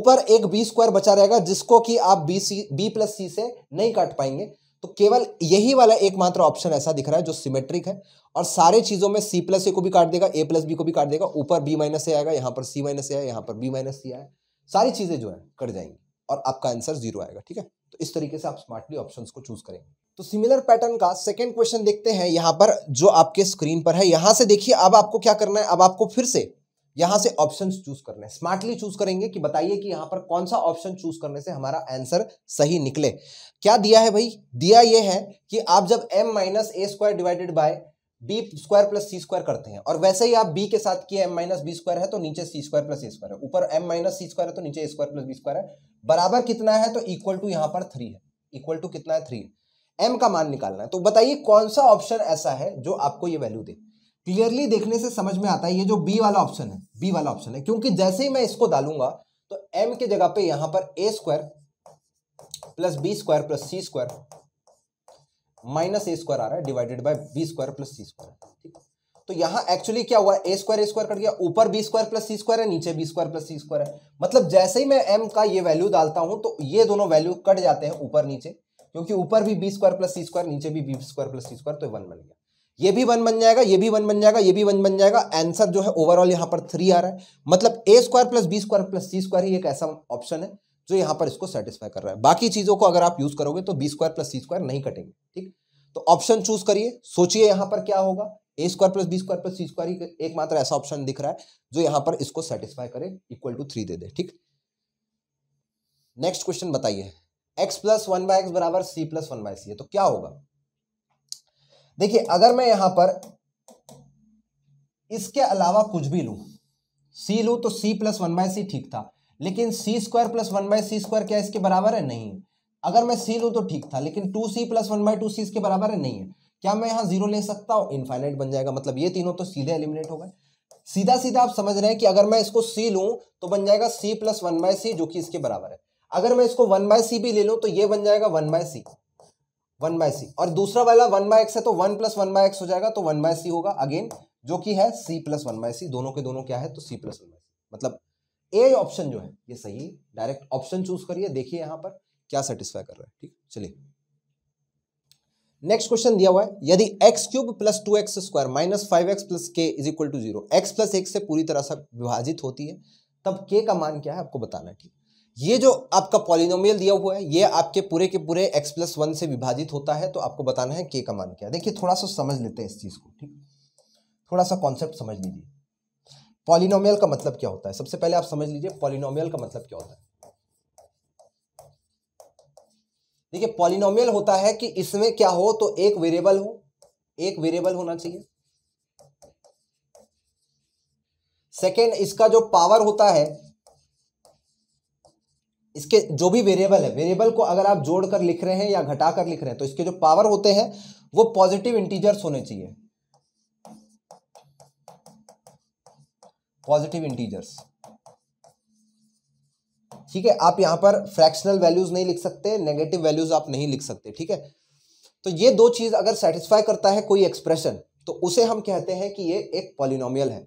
ऊपर एक बी स्क्वायर बचा रहेगा जिसको कि आप बी सी बी प्लस सी से नहीं काट पाएंगे तो केवल यही वाला एकमात्र ऑप्शन ऐसा दिख रहा है जो सिमेट्रिक है और सारे चीज़ों में सी प्लस ए को भी काट देगा ए प्लस बी को भी काट देगा ऊपर बी माइनस ए आएगा यहां पर सी माइनस ए आएगा यहां पर बी माइनस सी आए सारी चीज़ें जो है कट जाएंगी और आपका आंसर जीरो आएगा ठीक है तो इस तरीके से आप स्मार्टली ऑप्शन को चूज करेंगे तो सिमिलर पैटर्न का सेकेंड क्वेश्चन देखते हैं यहां पर जो आपके स्क्रीन पर है यहां से देखिए अब आपको क्या करना है अब आपको फिर से यहां से ऑप्शन चूज करने हैं स्मार्टली चूज करेंगे कि बताइए कि यहां पर कौन सा ऑप्शन चूज करने से हमारा आंसर सही निकले क्या दिया है भाई दिया यह है कि आप जब m minus a square divided by B square plus C square करते हैं और वैसे ही आप बी के साथ किए एम माइनस बी स्क्वायर है तो नीचे सी स्क्वायर प्लस ए स्क्वायर है ऊपर एम माइनस सी स्क्वायर है तो नीचे a square plus B square है बराबर कितना है तो इक्वल टू यहां पर थ्री है इक्वल टू कितना है थ्री एम का मान निकालना है तो बताइए कौन सा ऑप्शन ऐसा है जो आपको ये वैल्यू दे क्लियरली देखने से समझ में आता है ये जो बी वाला ऑप्शन है बी वाला ऑप्शन है क्योंकि जैसे ही मैं इसको डालूंगा तो एम के जगह पे यहां पर ए square plus B square plus C square minus a square आ रहा है divided by B square plus C square ठीक तो यहां एक्चुअली क्या हुआ a square a square cut गया ऊपर बी स्क्वायर प्लस सी स्क्वायर है नीचे बी स्क्वायर प्लस सी स्क्वायर है मतलब जैसे ही मैं एम का ये वैल्यू डालता हूं तो ये दोनों वैल्यू कट जाते हैं ऊपर नीचे क्योंकि ऊपर भी बी स्क्वायर प्लस सी स्क्वायर नीचे भी बी स्क्वायर प्लस सी स्क्वायर तो वन बन गया ये भी वन बन जाएगा ये भी वन बन जाएगा ये भी वन बन जाएगा आंसर जो है ओवरऑल यहाँ पर थ्री आ रहा है मतलब a square plus B square plus C square ही एक ऐसा ऑप्शन है जो यहाँ पर इसको सेटिस्फाई कर रहा है बाकी चीज़ों को अगर आप यूज़ करोगे तो बी स्क्वायर प्लस सी स्क्वायर नहीं कटेंगे ठीक तो ऑप्शन चूज करिए सोचिए यहाँ पर क्या होगा a square plus B square plus C square ही एकमात्र ऐसा ऑप्शन दिख रहा है जो यहाँ पर इसको सेटिस्फाई करे इक्वल टू थ्री दे दे ठीक नेक्स्ट क्वेश्चन बताइए x plus one by x बराबर c plus one by c है तो क्या होगा देखिए अगर मैं यहां पर इसके अलावा कुछ भी लू सी लू तो c plus one by c ठीक था लेकिन c square plus one by C square क्या इसके बराबर है नहीं अगर मैं सी लू तो ठीक था लेकिन two C plus one by two c इसके बराबर है नहीं है क्या मैं यहां जीरो ले सकता हूं इनफाइनाइट बन जाएगा मतलब ये तीनों तो सीधे एलिमिनेट हो गए सीधा सीधा आप समझ रहे हैं कि अगर मैं इसको सी लू तो बन जाएगा c plus one by c जो कि इसके बराबर है अगर मैं इसको वन बाय सी भी ले लू तो ये बन जाएगा one by c one by c और दूसरा वाला वन बाय एक्स है तो one plus one by x हो जाएगा तो वन बाय सी होगा अगेन जो कि है c plus one by c दोनों के दोनों क्या है तो c plus one by c मतलब ए ऑप्शन जो है ये सही डायरेक्ट ऑप्शन चूज करिए देखिए यहां पर क्या सेटिस्फाई कर रहा है ठीक चलिए नेक्स्ट क्वेश्चन दिया हुआ है यदि x cube plus two x square minus five x plus k is equal to zero x plus एक से पूरी तरह से विभाजित होती है तब के का मान क्या है आपको बताना ठीक ये जो आपका पॉलिनोमियल दिया हुआ है ये आपके पूरे के पूरे एक्स प्लस वन से विभाजित होता है तो आपको बताना है के का मान क्या देखिए थोड़ा सा समझ लेते हैं इस चीज़ को ठीक थोड़ा सा कॉन्सेप्ट समझ लीजिए पॉलिनोमियल का मतलब क्या होता है सबसे पहले आप समझ लीजिए पॉलिनोमियल का मतलब क्या होता है देखिए पॉलिनोमियल होता है कि इसमें क्या हो तो एक वेरिएबल हो एक वेरिएबल होना चाहिए सेकेंड इसका जो पावर होता है इसके जो भी वेरिएबल है वेरिएबल को अगर आप जोड़ कर लिख रहे हैं या घटा कर लिख रहे हैं तो इसके जो पावर होते हैं वो पॉजिटिव इंटीजर्स होने चाहिए पॉजिटिव इंटीजर्स ठीक है आप यहां पर फ्रैक्शनल वैल्यूज नहीं लिख सकते नेगेटिव वैल्यूज आप नहीं लिख सकते ठीक है तो ये दो चीज अगर सेटिस्फाई करता है कोई एक्सप्रेशन तो उसे हम कहते हैं कि ये एक पॉलिनोमियल है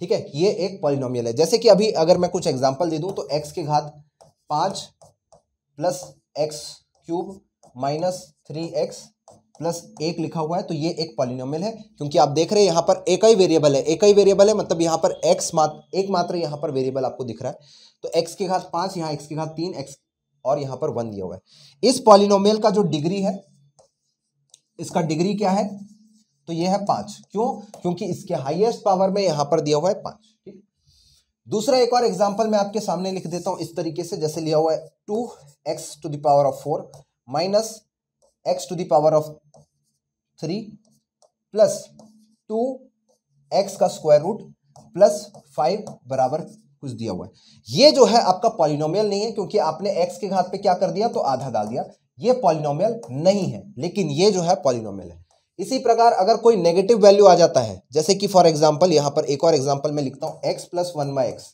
ठीक है ये एक पॉलिनोमियल है जैसे कि अभी अगर मैं कुछ एग्जांपल दे दूं तो एक्स के घात पाँच plus x cube minus three x plus एक लिखा हुआ है तो ये एक पॉलिनोमियल है क्योंकि आप देख रहे हैं यहाँ पर एक ही वेरिएबल है एक ही वेरिएबल है मतलब यहाँ पर एक्स मात्र एक मात्र यहाँ पर वेरिएबल आपको दिख रहा है तो एक्स के घात पाँच यहाँ एक्स के घात तीन एक्स और यहाँ पर वन दिया हुआ है इस पॉलिनोमियल का जो डिग्री है इसका डिग्री क्या है तो ये है पाँच क्यों क्योंकि इसके हाईएस्ट पावर में यहाँ पर दिया हुआ है पाँच दूसरा एक और एग्जाम्पल मैं आपके सामने लिख देता हूं इस तरीके से जैसे लिया हुआ है two x to the power of four minus x to the power of three plus two x का स्क्वायर रूट प्लस फाइव बराबर कुछ दिया हुआ है ये जो है आपका पॉलिनोमियल नहीं है क्योंकि आपने एक्स के घात पे क्या कर दिया तो आधा डाल दिया ये पॉलिनोमियल नहीं है लेकिन ये जो है पॉलिनोमियल है इसी प्रकार अगर कोई नेगेटिव वैल्यू आ जाता है जैसे कि फॉर एग्जाम्पल यहां पर एक और एग्जाम्पल मैं लिखता हूं x plus one by x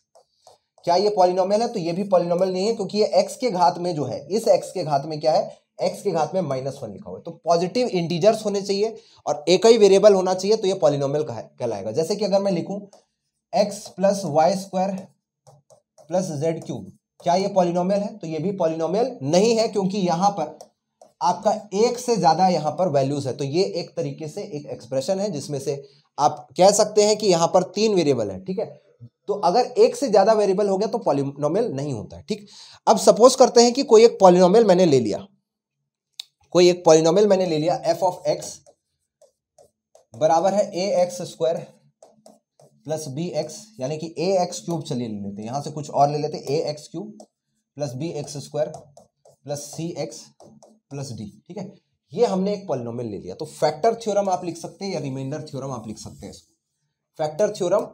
क्या ये पॉलिनोमल है तो ये भी पॉलिनोमल नहीं है क्योंकि ये एक्स के घात में जो है इस एक्स के घात में क्या है एक्स के घात में माइनस वन लिखा हुआ है तो पॉजिटिव इंटीजर्स होने चाहिए और एक ही वेरिएबल होना चाहिए तो ये पॉलिनोमल कहलाएगा जैसे कि अगर मैं लिखूं x plus y square plus z cube क्या ये पॉलिनोमल है तो ये भी पॉलिनोमल नहीं है क्योंकि यहां पर आपका एक से ज़्यादा यहां पर वैल्यूज़ है तो ये एक तरीके से एक एक्सप्रेशन है जिसमें से आप कह सकते हैं कि यहां पर तीन वेरिएबल है ठीक है तो अगर एक से ज़्यादा वेरिएबल हो गया तो पॉलिनोमियल नहीं होता है ठीक अब सपोज करते हैं कि कोई एक पॉलिनोमियल मैंने ले लिया कोई एक पॉलिनोमियल मैंने ले लिया एफ ऑफ एक्स बराबर है a x square plus b x यानी कि ए एक्स क्यूब चलिए ले लेते हैं यहाँ से कुछ और ले लेते a x cube plus b x square plus c x plus d ठीक है ये हमने एक पॉलिनोमियल ले लिया तो फैक्टर थ्योरम आप लिख सकते हैं या रिमाइंडर थ्योरम आप लिख सकते हैं इसको फैक्टर थ्योरम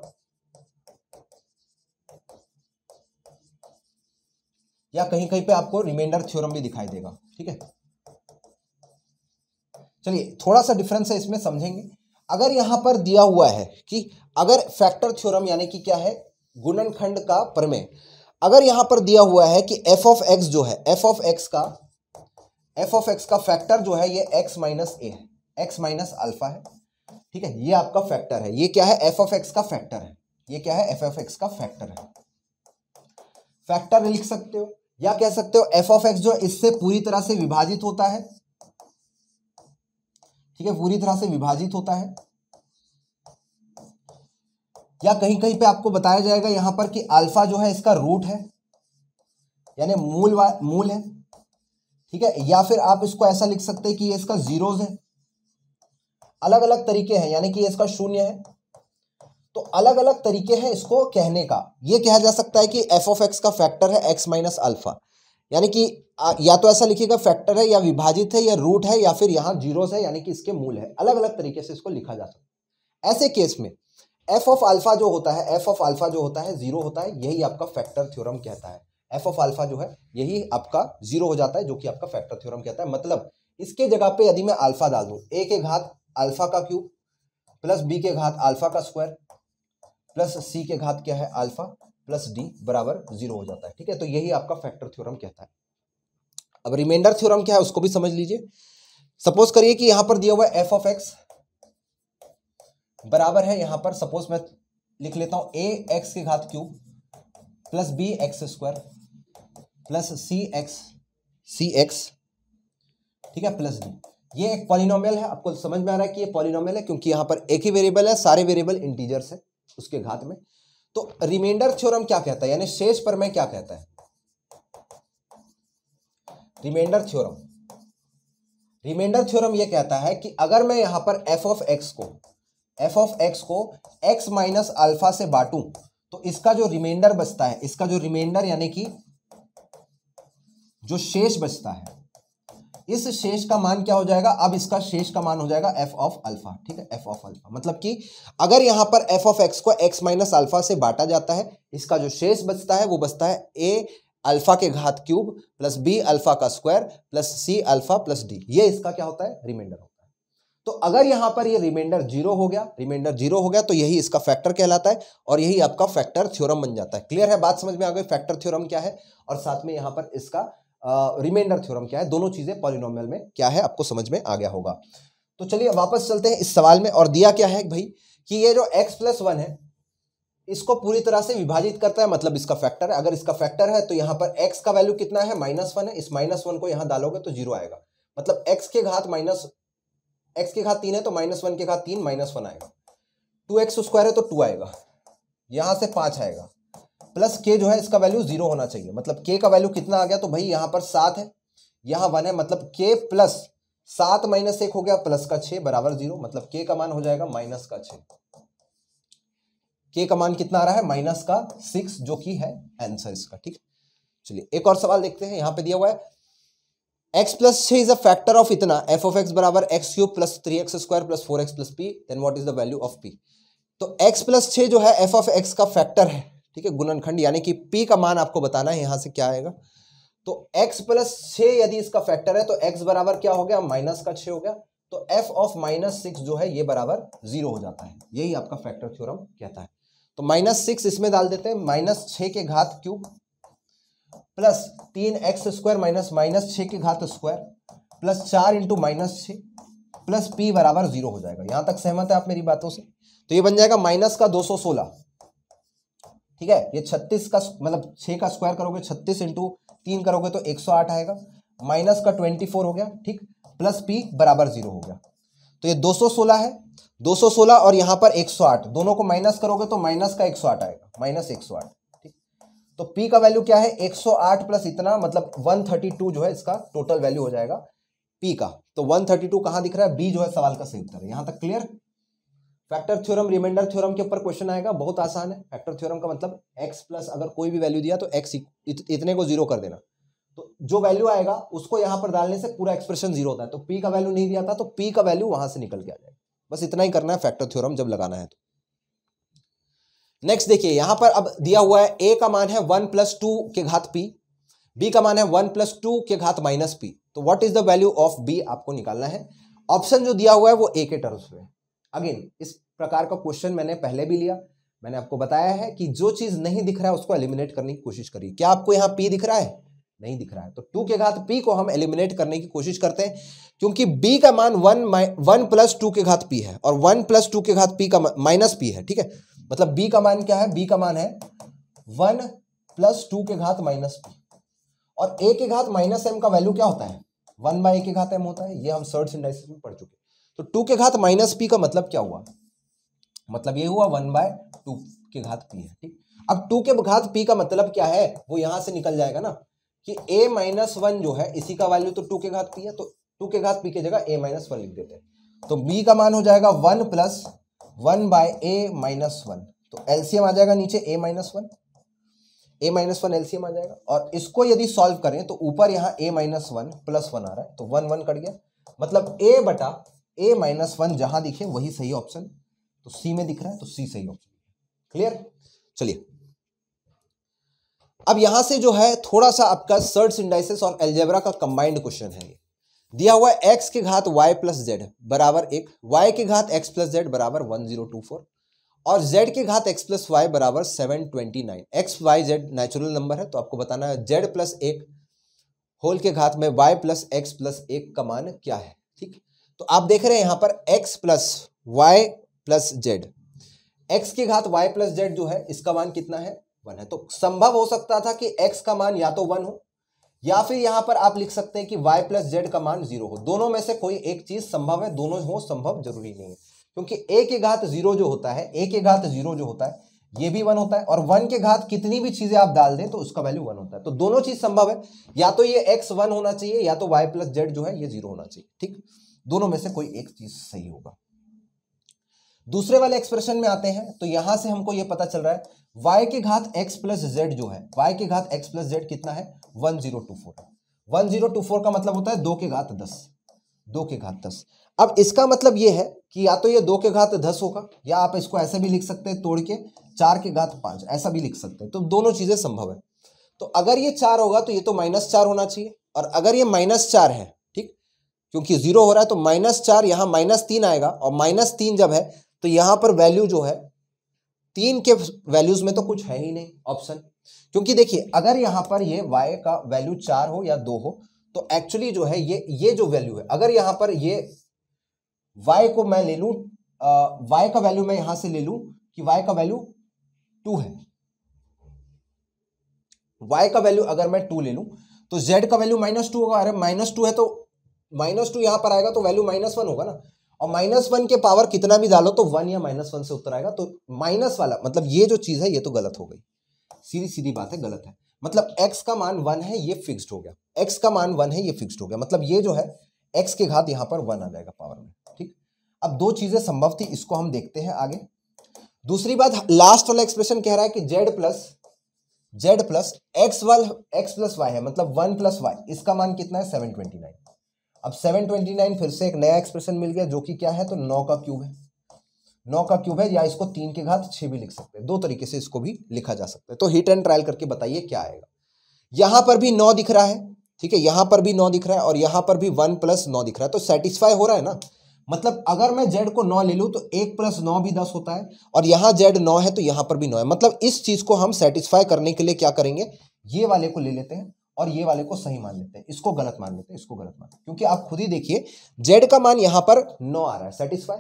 या कहीं कहीं पे आपको रिमाइंडर थ्योरम भी दिखाई देगा ठीक है चलिए थोड़ा सा डिफरेंस है इसमें समझेंगे अगर यहां पर दिया हुआ है कि अगर फैक्टर थ्योरम यानी कि क्या है गुणनखंड का प्रमेय अगर यहां पर दिया हुआ है कि एफ ऑफ एक्स जो है एफ ऑफ एक्स का एफ ऑफ एक्स का फैक्टर जो है ये एक्स माइनस ए है एक्स माइनस अल्फा है ठीक है ये आपका फैक्टर है ये क्या है एफ ऑफ एक्स का फैक्टर है ये क्या है एफ ऑफ एक्स का फैक्टर है फैक्टर लिख सकते हो या कह सकते हो एफ ऑफ एक्स जो इससे पूरी तरह से विभाजित होता है ठीक है पूरी तरह से विभाजित होता है या कहीं कहीं पे आपको बताया जाएगा यहां पर कि अल्फा जो है इसका रूट है यानी मूल मूल है ठीक है या फिर आप इसको ऐसा लिख सकते हैं कि इसका जीरोज है अलग अलग तरीके हैं यानी कि इसका शून्य है तो अलग अलग तरीके हैं इसको कहने का यह कहा जा सकता है कि एफ ऑफ एक्स का फैक्टर है एक्स माइनस अल्फा यानी कि या तो ऐसा लिखिएगा फैक्टर है या विभाजित है या रूट है या फिर यहां जीरोस है यानी कि इसके मूल है अलग अलग तरीके से इसको लिखा जा सकता है ऐसे केस में एफ ऑफ अल्फा जो होता है एफ ऑफ अल्फा जो होता है जीरो होता है यही आपका फैक्टर थ्योरम कहता है एफ ऑफ अल्फा जो है यही आपका जीरो हो जाता है जो कि आपका फैक्टर थ्योरम कहता है मतलब इसके जगह पे यदि मैं अल्फा डाल दूं ए के घात अल्फा का क्यूब प्लस बी के घात अल्फा का स्क्वायर प्लस सी के घात क्या है अल्फा प्लस डी बराबर जीरो हो जाता है ठीक है तो यही आपका फैक्टर थ्योरम कहता है अब रिमाइंडर थ्योरम क्या है उसको भी समझ लीजिए सपोज करिए कि यहां पर दिया हुआ एफ ऑफ एक्स बराबर है यहां पर सपोज मैं लिख लेता हूं ए एक्स के घात cube plus b x square plus c x c x ठीक है प्लस डी ये एक पॉलिनोमियल है आपको समझ में आ रहा है कि ये पॉलिनोमियल है क्योंकि यहाँ पर एक ही वेरिएबल है सारे वेरिएबल इंटीजर्स है उसके घात में तो रिमाइंडर थ्योरम क्या कहता है यानी शेष पर मैं क्या कहता है रिमाइंडर थ्योरम रिमाइंडर थ्योरम ये कहता है कि अगर मैं यहां पर एफ ऑफ एक्स को एफ ऑफ एक्स को एक्स माइनस अल्फा से बांटूं तो इसका जो रिमाइंडर बचता है इसका जो रिमाइंडर यानी कि जो शेष बचता है इस शेष का मान क्या हो जाएगा अब इसका शेष का मान हो जाएगा एफ ऑफ अल्फा ठीक है एफ ऑफ अल्फा मतलब कि अगर यहां पर एफ ऑफ एक्स को एक्स माइनस अल्फा से बांटा जाता है इसका जो शेष बचता है वो बचता है ए अल्फा के घात क्यूब प्लस बी अल्फा का square plus c alpha plus d ये इसका क्या होता है रिमाइंडर होता है तो अगर यहां पर ये रिमाइंडर जीरो हो गया रिमाइंडर जीरो हो गया तो यही इसका फैक्टर कहलाता है और यही आपका फैक्टर थ्योरम बन जाता है क्लियर है बात समझ में आ गई फैक्टर थ्योरम क्या है और साथ में यहां पर इसका रिमाइंडर थ्योरम क्या है दोनों चीज़ें पॉलिनोमियल में क्या है आपको समझ में आ गया होगा तो चलिए वापस चलते हैं इस सवाल में और दिया क्या है भाई कि ये जो एक्स प्लस वन है इसको पूरी तरह से विभाजित करता है मतलब इसका फैक्टर है अगर इसका फैक्टर है तो यहाँ पर एक्स का वैल्यू कितना है माइनस वन है इस माइनस वन को यहाँ डालोगे तो जीरो आएगा मतलब एक्स के घात माइनस एक्स के घात तीन है तो माइनस वन के घात तीन माइनस वन आएगा टू एक्स स्क्वायर है तो टू आएगा यहाँ से पाँच आएगा प्लस के जो है इसका वैल्यू जीरो होना चाहिए मतलब के का वैल्यू कितना आ गया तो भाई यहाँ पर सात है यहाँ वन है मतलब के प्लस सात माइनस एक हो गया प्लस का छः बराबर जीरो मतलब के का मान हो जाएगा माइनस का छ के का मान कितना आ रहा है माइनस का सिक्स जो कि है आंसर इसका ठीक चलिए एक और सवाल देखते हैं यहाँ पे दिया हुआ है एक्स प्लस छ इज अ फैक्टर ऑफ इतना एफ ऑफ एक्स बराबर x cube plus three x square plus four x plus p then what is the value of p तो एक्स प्लस छ जो है एफ ऑफ एक्स का factor है ठीक है गुणनखंड यानी कि पी का मान आपको बताना है यहाँ से क्या आएगा तो एक्स प्लस छः यदि इसका फैक्टर है तो एक्स बराबर क्या हो गया माइनस का छः हो गया तो एफ ऑफ माइनस सिक्स जो है ये बराबर जीरो हो जाता है यही आपका फैक्टर थ्योरम कहता है तो माइनस सिक्स इसमें डाल देते हैं माइनस छः के घात क्यूब प्लस तीन एक्स स्क्वायर माइनस माइनस छः के घात स्क्वायर प्लस चार इंटू माइनस छः प्लस पी बराबर जीरो हो जाएगा यहाँ तक सहमत है आप मेरी बातों से तो ये बन जाएगा माइनस का दो सौ सोलह ठीक है ये छत्तीस का मतलब छह का स्क्वायर करोगे छत्तीस इंटू तीन करोगे तो एक सौ आठ आएगा माइनस का ट्वेंटी फोर हो गया ठीक प्लस पी बराबर जीरो हो गया तो ये दो सौ सोलह है दो सौ सोलह और यहां पर एक सौ आठ दोनों को माइनस करोगे तो माइनस का एक सौ आठ आएगा माइनस एक सौ आठ ठीक तो पी का वैल्यू क्या है एक सौ आठ प्लस इतना मतलब वन थर्टी टू जो है इसका टोटल वैल्यू हो जाएगा पी का तो वन थर्टी टू कहां दिख रहा है बी जो है सवाल का सही उत्तर है यहाँ तक clear factor theorem remainder theorem के ऊपर क्वेश्चन आएगा बहुत आसान है फैक्टर थ्योरम का मतलब एक्स प्लस अगर कोई भी वैल्यू दिया तो एक्स इत, इतने को जीरो कर देना तो जो वैल्यू आएगा उसको यहाँ पर डालने से पूरा एक्सप्रेशन जीरो होता है तो पी का वैल्यू नहीं दिया था तो पी का वैल्यू वहां से निकल के आ जाएगा बस इतना ही करना है फैक्टर थ्योरम जब लगाना है तो नेक्स्ट देखिए यहाँ पर अब दिया हुआ है ए का मान है वन प्लस टू के घात पी बी का मान है वन प्लस टू के घात माइनस पी तो what is the value of b आपको निकालना है ऑप्शन जो दिया हुआ है वो ए के टर्म्स में अगेन इस प्रकार का क्वेश्चन मैंने पहले भी लिया मैंने आपको बताया है कि जो चीज़ नहीं दिख रहा है उसको एलिमिनेट करने की कोशिश करिए क्या आपको यहाँ पी दिख रहा है नहीं दिख रहा है तो टू के घात पी को हम एलिमिनेट करने की कोशिश करते हैं क्योंकि बी का मान वन वन प्लस टू के घात पी है और वन प्लस टू के घात पी का माइनस पी है ठीक है मतलब बी का मान क्या है बी का मान है वन प्लस टू के घात माइनस पी और ए के घात माइनस एम का वैल्यू क्या होता है वन बाय ए के घात एम होता है ये हम सर्ड सिंडाइसिस में पढ़ चुके तो टू के घात माइनस पी का मतलब क्या हुआ मतलब ये हुआ वन बाय टू के घात पी है ठीक अब टू के घात पी का मतलब क्या है वो यहां से निकल जाएगा ना कि ए माइनस वन जो है इसी का वैल्यू तो टू के घात पी है तो टू के घात पी की जगह ए माइनस वन लिख देते हैं तो बी का मान हो जाएगा one plus one by A minus one तो एलसीएम आ जाएगा नीचे a minus one A minus one LCM आ जाएगा और इसको यदि सॉल्व करें तो ऊपर यहां a minus one plus one आ रहा है तो वन वन कट गया मतलब ए बटा ए माइनस वन जहां दिखे वही सही ऑप्शन तो सी में दिख रहा है तो सी सही ऑप्शन क्लियर चलिए अब यहां से जो है थोड़ा सा आपका सर्ट इंडाइसिस और एल्जेब्रा का कंबाइंड क्वेश्चन है ये दिया हुआ है एक्स के घात वाई प्लस जेड बराबर एक वाई के घात एक्स प्लस जेड बराबर वन जीरो टू फोर और जेड के घात एक्स प्लस वाई बराबर seven twenty nine x Y z natural number है तो आपको बताना है जेड प्लस एक होल के घात में वाई प्लस एक्स प्लस एक का मान क्या है तो आप देख रहे हैं यहां पर x plus Y plus z x की घात y प्लस जेड जो है इसका मान कितना है वन है तो संभव हो सकता था कि x का मान या तो वन हो या फिर यहां पर आप लिख सकते हैं कि y प्लस जेड का मान जीरो हो दोनों में से कोई एक चीज संभव है दोनों हो संभव जरूरी नहीं है क्योंकि a के घात जीरो जो होता है a के घात जीरो जो होता है ये भी वन होता है और वन के घात कितनी भी चीजें आप डाल दें तो उसका वैल्यू वन होता है तो दोनों चीज संभव है या तो ये एक्स वन होना चाहिए या तो वाई प्लस जेड जो है ये जीरो होना चाहिए ठीक दोनों में से कोई एक चीज सही होगा दूसरे वाले एक्सप्रेशन में आते हैं तो यहां से हमको ये पता चल रहा है वाई के घात एक्स प्लस जेड जो है वाई के घात एक्स प्लस जेड कितना है one zero two four one zero two four का मतलब होता है दो के घात दस दो के घात दस अब इसका मतलब ये है कि या तो ये दो के घात दस होगा या आप इसको ऐसे भी लिख सकते हैं तोड़ के चार के घात पांच ऐसा भी लिख सकते हैं तो दोनों चीज़ें संभव है तो अगर ये चार होगा तो ये तो माइनस चार होना चाहिए और अगर ये माइनस चार है ठीक क्योंकि जीरो हो रहा है तो माइनस चार यहाँ माइनस तीन आएगा और माइनस तीन जब है तो यहाँ पर वैल्यू जो है तीन के वैल्यूज में तो कुछ है ही नहीं ऑप्शन क्योंकि देखिए अगर यहां पर ये वाई का वैल्यू चार हो या दो हो तो एक्चुअली जो है ये ये जो वैल्यू है अगर यहां पर ये वाई को मैं ले लू वाई का वैल्यू मैं यहां से ले लू कि वाई का वैल्यू टू है वाई का वैल्यू अगर मैं टू ले लू तो जेड का वैल्यू माइनस टू होगा अरे माइनस टू है तो माइनस टू यहां पर आएगा तो वैल्यू माइनस वन होगा ना और माइनस वन के पावर कितना भी डालो तो वन या माइनस वन से उत्तर आएगा तो माइनस वाला मतलब ये जो चीज़ है ये तो गलत हो गई सीधी सीधी बात है गलत है मतलब एक्स का मान वन है ये फिक्स्ड हो गया एक्स का मान वन है ये फिक्स्ड हो गया मतलब ये जो है एक्स के घात यहां पर वन आ जाएगा पावर में ठीक अब दो चीजें संभव थी इसको हम देखते हैं आगे दूसरी बात लास्ट वाला एक्सप्रेशन कह रहा है कि z plus z plus x वाल एक्स प्लस वाई है मतलब वन प्लस वाई इसका मान कितना है सेवन ट्वेंटी नाइन अब सेवन ट्वेंटी नाइन फिर से एक नया एक्सप्रेशन मिल गया जो कि क्या है तो नौ का क्यूब है नौ का क्यूब है या इसको तीन के घात छह भी लिख सकते हैं दो तरीके से इसको भी लिखा जा सकता है तो हिट एंड ट्रायल करके बताइए क्या आएगा यहां पर भी नौ दिख रहा है ठीक है यहां पर भी नौ दिख रहा है और यहां पर भी वन प्लस नौ दिख रहा है तो सेटिस्फाई हो रहा है ना मतलब अगर मैं जेड को नौ ले लूँ तो एक प्लस नौ भी दस होता है और यहाँ जेड नौ है तो यहाँ पर भी नौ है मतलब इस चीज़ को हम सेटिस्फाई करने के लिए क्या करेंगे ये वाले को ले लेते हैं और ये वाले को सही मान लेते हैं इसको गलत मान लेते हैं इसको गलत मान क्योंकि आप खुद ही देखिए जेड का मान यहाँ पर नौ आ रहा है सेटिस्फाई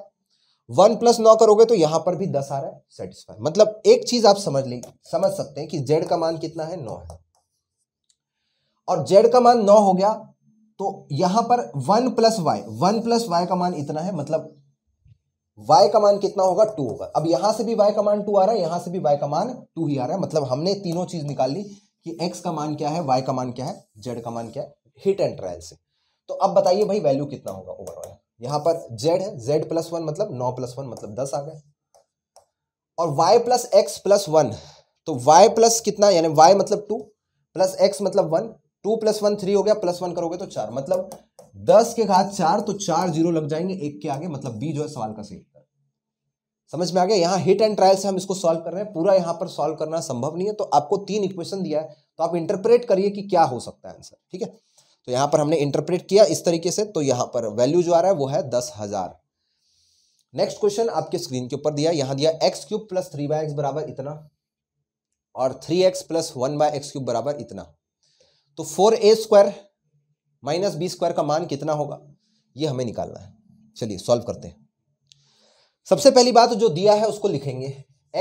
वन प्लस नौ करोगे तो यहाँ पर भी दस आ रहा है सेटिस्फाई मतलब एक चीज आप समझ ली समझ सकते हैं कि जेड का मान कितना है नौ है और जेड का मान नौ हो गया तो यहां पर one plus y one plus y का मान इतना है मतलब वाई का मान कितना होगा टू होगा अब यहां से भी वाई का मान टू आ रहा है यहां से भी वाई का मान टू ही आ रहा है मतलब हमने तीनों चीज निकाल ली कि एक्स का मान क्या है वाई का मान क्या है जेड का मान क्या है हिट एंड ट्रायल से तो अब बताइए भाई वैल्यू कितना होगा ओवरऑल यहाँ पर जेड है जेड प्लस वन मतलब नौ प्लस वन मतलब दस आ गए और y plus x plus one तो वाई प्लस कितना यानी वाई मतलब टू प्लस एक्स मतलब one two plus one three हो गया प्लस वन करोगे तो चार मतलब दस के घात चार तो चार जीरो लग जाएंगे एक के आगे मतलब बी जो है सवाल का सही उत्तर समझ में आ गया यहाँ हिट एंड ट्रायल से हम इसको सॉल्व कर रहे हैं पूरा यहाँ पर सॉल्व करना संभव नहीं है तो आपको तीन इक्वेशन दिया है तो आप इंटरप्रेट करिए कि क्या हो सकता है आंसर ठीक है तो यहाँ पर हमने इंटरप्रेट किया इस तरीके से तो यहाँ पर वैल्यू जो आ रहा है वो है दस हजार नेक्स्ट क्वेश्चन आपके स्क्रीन के ऊपर दिया यहाँ दिया x cube plus three by x बराबर इतना और three x plus one by x cube बराबर इतना तो four a square minus b square का मान कितना होगा ये हमें निकालना है चलिए सॉल्व करते हैं सबसे पहली बात जो दिया है उसको लिखेंगे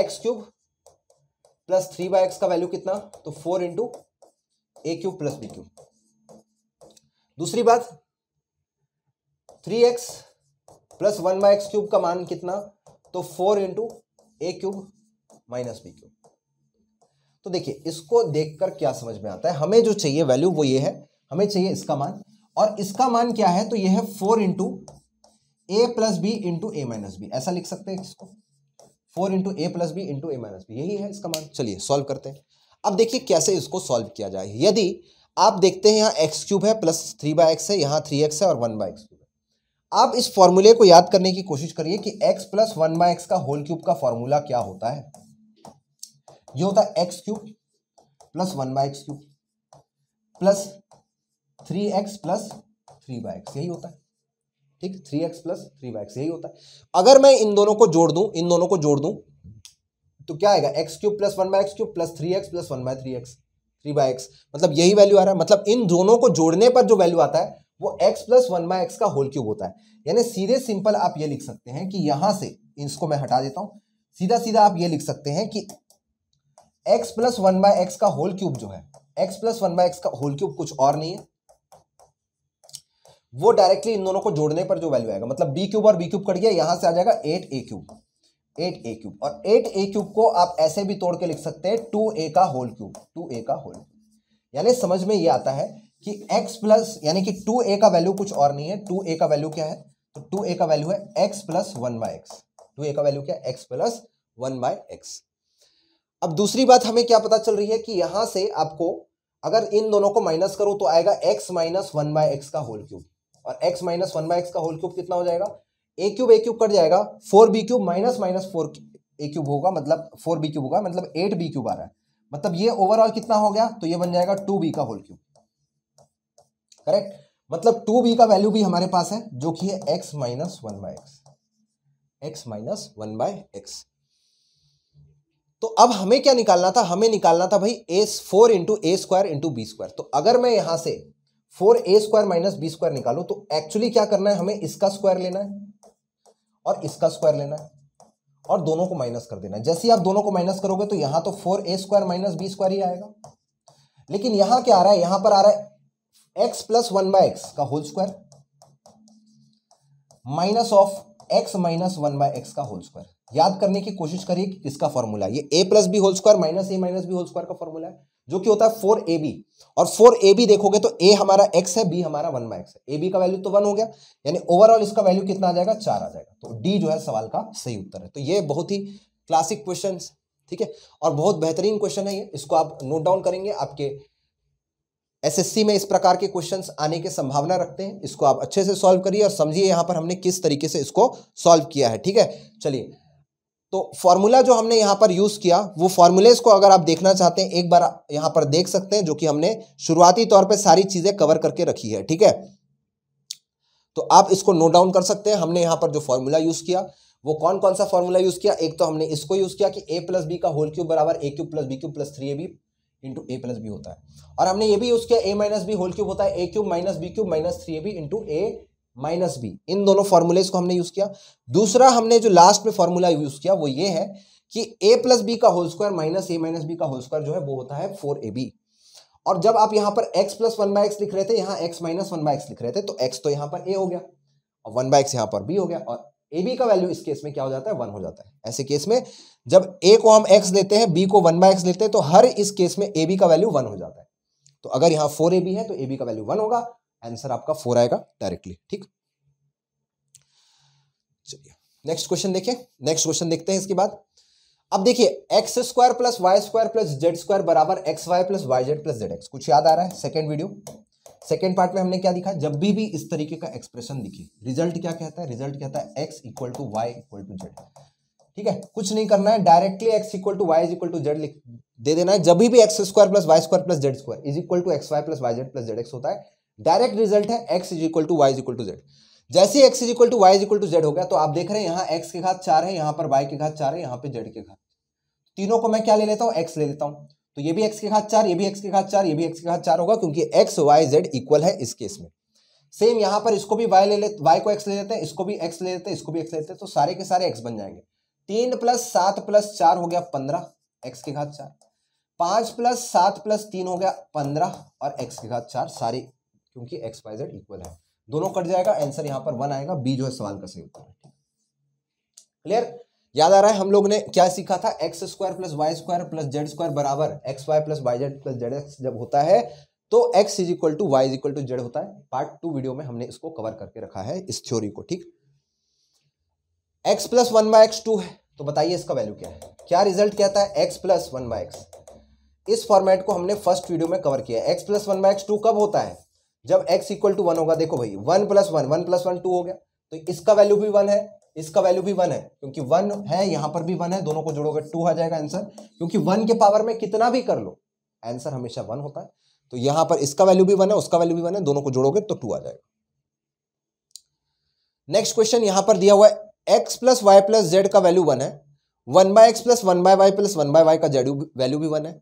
x cube plus three by x का वैल्यू कितना तो four into a cube plus b cube दूसरी बात three x plus one by x cube का मान कितना तो four into a cube minus b cube तो देखिए इसको देखकर क्या समझ में आता है हमें जो चाहिए वैल्यू वो ये है हमें चाहिए इसका मान और इसका मान क्या है तो ये है four into A plus B into a minus b ऐसा लिख सकते हैं इसको four into A plus B into a minus b यही है इसका मान चलिए सॉल्व करते हैं अब देखिए कैसे इसको सॉल्व किया जाए यदि आप देखते हैं यहाँ एक्स क्यूब है प्लस थ्री बाय एक्स है यहाँ थ्री एक्स है और वन बाय एक्स क्यूब है आप इस फॉर्मूले को याद करने की कोशिश करिए कि x plus one by x का होल क्यूब का फॉर्मूला क्या होता है ये होता है x cube plus one by x cube plus three x plus three by x यही होता है ठीक three x plus three by x यही होता है अगर मैं इन दोनों को जोड़ दूं इन दोनों को जोड़ दूं तो क्या आएगा x cube plus one by x cube plus three x plus one by three x three by x मतलब यही वैल्यू आ रहा है मतलब इन दोनों को जोड़ने पर जो वैल्यू आता है वो x plus one by x का होल क्यूब होता है यानी सीधे सिंपल आप ये लिख सकते हैं कि यहां से इसको मैं हटा देता हूं सीधा सीधा आप ये लिख सकते हैं कि x plus one by x का होल क्यूब जो है x plus one by x का होल क्यूब कुछ और नहीं है वो डायरेक्टली इन दोनों को जोड़ने पर जो वैल्यू आएगा मतलब बी क्यूब और बी क्यूब कट गया यहां से आ जाएगा eight a cube eight a cube और एट ए क्यूब को आप ऐसे भी तोड़ के लिख सकते हैं टू ए का होल क्यूब टू ए का होल क्यूब यानी समझ में ये आता है कि x प्लस यानी कि टू ए का वैल्यू कुछ और नहीं है टू ए का वैल्यू क्या है तो टू ए का वैल्यू है x plus one by x two a का वैल्यू क्या है x plus one by x अब दूसरी बात हमें क्या पता चल रही है कि यहां से आपको अगर इन दोनों को माइनस करो तो आएगा x minus one by x का होल क्यूब और x minus one by x का होल क्यूब कितना हो जाएगा a cube a cube cut जाएगा four b cube minus minus four a cube होगा मतलब फोर बी क्यूब होगा मतलब एट बी क्यूब आ रहा है मतलब ये ओवरऑल कितना हो गया तो ये बन जाएगा टू बी का होल क्यूब करेक्ट मतलब टू बी का वैल्यू भी हमारे पास है जो कि है x minus one by x x minus one by x तो अब हमें क्या निकालना था हमें निकालना था भाई a four into A square into B square तो अगर मैं यहां से four a square minus b square निकालू तो एक्चुअली क्या करना है हमें इसका स्क्वायर लेना है और इसका स्क्वायर लेना है और दोनों को माइनस कर देना है जैसे आप दोनों को माइनस करोगे तो यहां तो four a square minus b square ही आएगा लेकिन यहां क्या आ रहा है यहां पर आ रहा है x plus one by x का whole square minus of x minus one by x का होल स्क्वायर याद करने की कोशिश करिए कि किसका फॉर्मूला ये a plus b whole square minus a minus b whole square का फॉर्मूला है जो कि होता है फोर ए बी और फोर ए बी देखोगे तो ए हमारा एक्स है बी हमारा वन बाय एक्स है ए बी का वैल्यू तो वन हो गया यानी ओवरऑल इसका वैल्यू कितना आ जाएगा चार आ जाएगा तो डी जो है सवाल का सही उत्तर है तो ये बहुत ही क्लासिक क्वेश्चन ठीक है और बहुत बेहतरीन क्वेश्चन है ये इसको आप नोट डाउन करेंगे आपके एसएससी में इस प्रकार के क्वेश्चंस आने की संभावना रखते हैं इसको आप अच्छे से सॉल्व करिए और समझिए यहां पर हमने किस तरीके से इसको सॉल्व किया है ठीक है चलिए तो फॉर्मूला जो हमने यहाँ पर यूज़ किया वो फॉर्मूलेज को अगर आप देखना चाहते हैं एक बार यहाँ पर देख सकते हैं जो कि हमने शुरुआती तौर पे सारी चीज़ें कवर करके रखी है ठीक है तो आप इसको नोट डाउन कर सकते हैं हमने यहाँ पर जो फॉर्मूला यूज़ किया वो कौन कौन सा फॉर्मूला यूज़ किया एक तो हमने इसको यूज़ किया कि ए प्लस बी का होल क्यूब बराबर a cube plus b cube plus three a b into A plus b होता है और हमने ये भी यूज़ किया a minus b whole cube होता है a cube minus b cube minus three a b into a minus b इन दोनों फॉर्मूलेज को हमने यूज किया दूसरा हमने जो लास्ट में फॉर्मूला यूज किया वो ये है कि ए प्लस बी का whole square minus a minus b का होल स्क्वायर जो है वो होता है फोर ए बी और जब आप यहाँ पर x plus one by x लिख रहे थे यहां x minus one by x लिख रहे थे तो एक्स तो यहाँ पर ए हो गया और वन बाय एक्स यहाँ पर बी हो गया और ए बी का वैल्यू इस केस में क्या हो जाता है वन हो जाता है ऐसे केस में जब ए को हम एक्स लेते हैं बी को वन बाय एक्स लेते हैं तो हर इस केस में ए बी का वैल्यू वन हो जाता है तो अगर यहाँ फोर ए बी है तो ए बी का वैल्यू वन होगा आंसर आपका फोर आएगा डायरेक्टली ठीक चलिए नेक्स्ट क्वेश्चन देखिए नेक्स्ट क्वेश्चन देखते हैं इसके बाद अब देखिए x square plus y square plus z square बराबर x y plus y z plus z x कुछ याद आ रहा है सेकेंड वीडियो सेकंड पार्ट में हमने क्या दिखा जब भी भी इस तरीके का एक्सप्रेशन दिखे रिजल्ट क्या कहता है रिजल्ट कहता है x equal to y equal to z ठीक है कुछ नहीं करना है directly x equal to y is equal to z लिख दे देना है जब भी x square plus y square plus z square is equal to x y plus y z plus z x होता है डायरेक्ट रिजल्ट है x is equal to y is equal to z जैसे x is equal to y is equal to z हो गया तो आप देख रहे हैं यहाँ एक्स के घात चार है यहाँ पर वाई के घात चार है यहाँ पे जेड के घात तीनों को मैं क्या ले लेता हूँ एक्स ले लेता हूँ तो ये भी एक्स के घात चार ये भी एक्स के घात चार ये भी एक्स के घात चार होगा क्योंकि एक्स वाई जेड इक्वल है इस केस में सेम यहाँ पर इसको भी वाई ले ले वाई को एक्स ले लेते हैं इसको भी एक्स ले लेते हैं इसको भी एक्स ले लेते हैं तो सारे के सारे एक्स बन जाएंगे तीन प्लस सात प्लस चार हो गया पंद्रह एक्स के घात चार पांच प्लस सात प्लस तीन हो गया पंद्रह और एक्स के घात चार सारे क्योंकि एक्स वाई जेड इक्वल है दोनों कट जाएगा आंसर यहां पर वन आएगा बी जो है सवाल का सही उत्तर है क्लियर याद आ रहा है हम लोग ने क्या सीखा था x square plus y square plus z square बराबर x y plus y z plus z x जब होता है तो x is equal to y is equal to z होता है पार्ट टू वीडियो में हमने इसको कवर करके रखा है इस थ्योरी को ठीक x plus one by x two है तो बताइए इसका वैल्यू क्या है क्या रिजल्ट कहता है x plus one by x इस फॉर्मेट को हमने फर्स्ट वीडियो में कवर किया है x plus one by x two कब होता है जब x इक्वल टू वन होगा देखो भाई one plus one one plus one two हो गया तो इसका वैल्यू भी वन है इसका वैल्यू भी वन है क्योंकि वन है यहां पर भी वन है दोनों को जोड़ोगे टू आ जाएगा आंसर क्योंकि वन के पावर में कितना भी कर लो आंसर हमेशा वन होता है तो यहां पर इसका वैल्यू भी वन है उसका वैल्यू भी वन है दोनों को जोड़ोगे तो टू आ जाएगा नेक्स्ट क्वेश्चन यहां पर दिया हुआ है x plus Y plus z का वैल्यू वन है one by x plus one by Y plus one by y का जेड वैल्यू भी वन है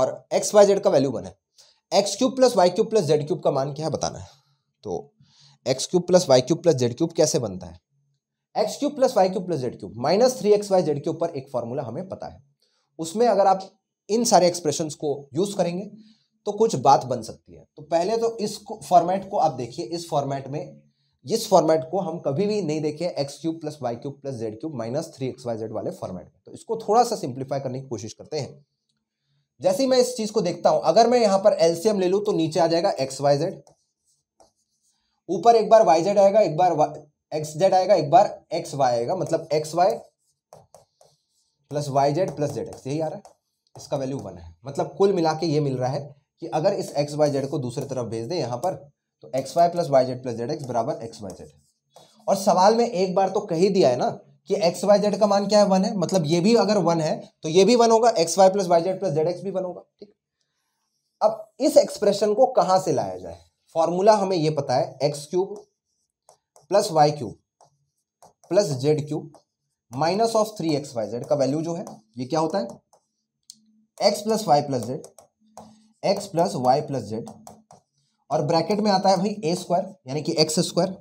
और एक्स वाई जेड का वैल्यू वन है x cube plus y cube plus z cube का मान क्या है बताना है तो x cube plus y cube plus z cube कैसे बनता है x cube plus y cube plus z cube minus three x Y z cube पर एक फॉर्मूला हमें पता है उसमें अगर आप इन सारे एक्सप्रेशन को यूज करेंगे तो कुछ बात बन सकती है तो पहले तो इस फॉर्मेट को आप देखिए इस फॉर्मेट में इस फॉर्मेट को हम कभी भी नहीं देखे x cube plus y cube plus z cube minus three x Y z वाले फॉर्मेट में तो इसको थोड़ा सा सिंप्लीफाई करने की कोशिश करते हैं जैसे ही मैं इस चीज को देखता हूं अगर मैं यहां पर एलसीएम ले लू तो नीचे आ जाएगा एक्स वाई जेड ऊपर एक बार वाई जेड आएगा एक बार एक्स जेड आएगा एक बार एक्स वाई आएगा मतलब x y plus y z plus z x यही आ रहा है इसका वैल्यू वन है मतलब कुल मिला के ये मिल रहा है कि अगर इस एक्स वाई जेड को दूसरी तरफ भेज दे यहां पर तो x y plus y z plus z x बराबर एक्स वाई जेड और सवाल में एक बार तो कही दिया है ना कि एक्स वाई जेड का मान क्या है वन है मतलब ये भी अगर वन है तो ये भी वन होगा x y plus y z plus z x भी वन होगा ठीक अब इस एक्सप्रेशन को कहां से लाया जाए फॉर्मूला हमें ये पता है x cube plus y cube plus z cube minus of three x Y z का वैल्यू जो है ये क्या होता है x plus Y plus z x plus Y plus z और ब्रैकेट में आता है भाई ए स्क्वायर यानी कि x square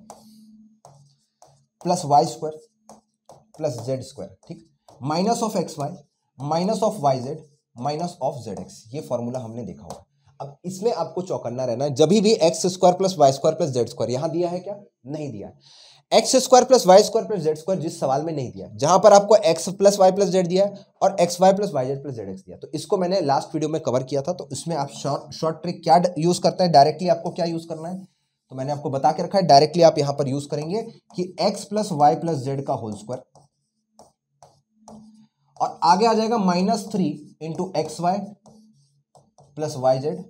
plus y square plus z square ठीक minus of x y minus of y Z minus of z x ये formula हमने देखा हुआ अब इसमें आपको चौकन्ना रहना है जब भी x square plus y square plus z square यहाँ दिया है क्या नहीं दिया x square plus y square plus z square जिस सवाल में नहीं दिया जहां पर आपको x plus Y plus z दिया और x y plus y z plus z x दिया तो इसको मैंने लास्ट वीडियो में कवर किया था तो इसमें आप शॉर्ट शॉर्ट ट्रिक क्या यूज करते हैं डायरेक्टली आपको क्या यूज करना है तो मैंने आपको बता के रखा है डायरेक्टली आप यहाँ पर यूज करेंगे कि x plus Y plus z का होल स्क्वायर और आगे आ जाएगा minus three into x y plus y z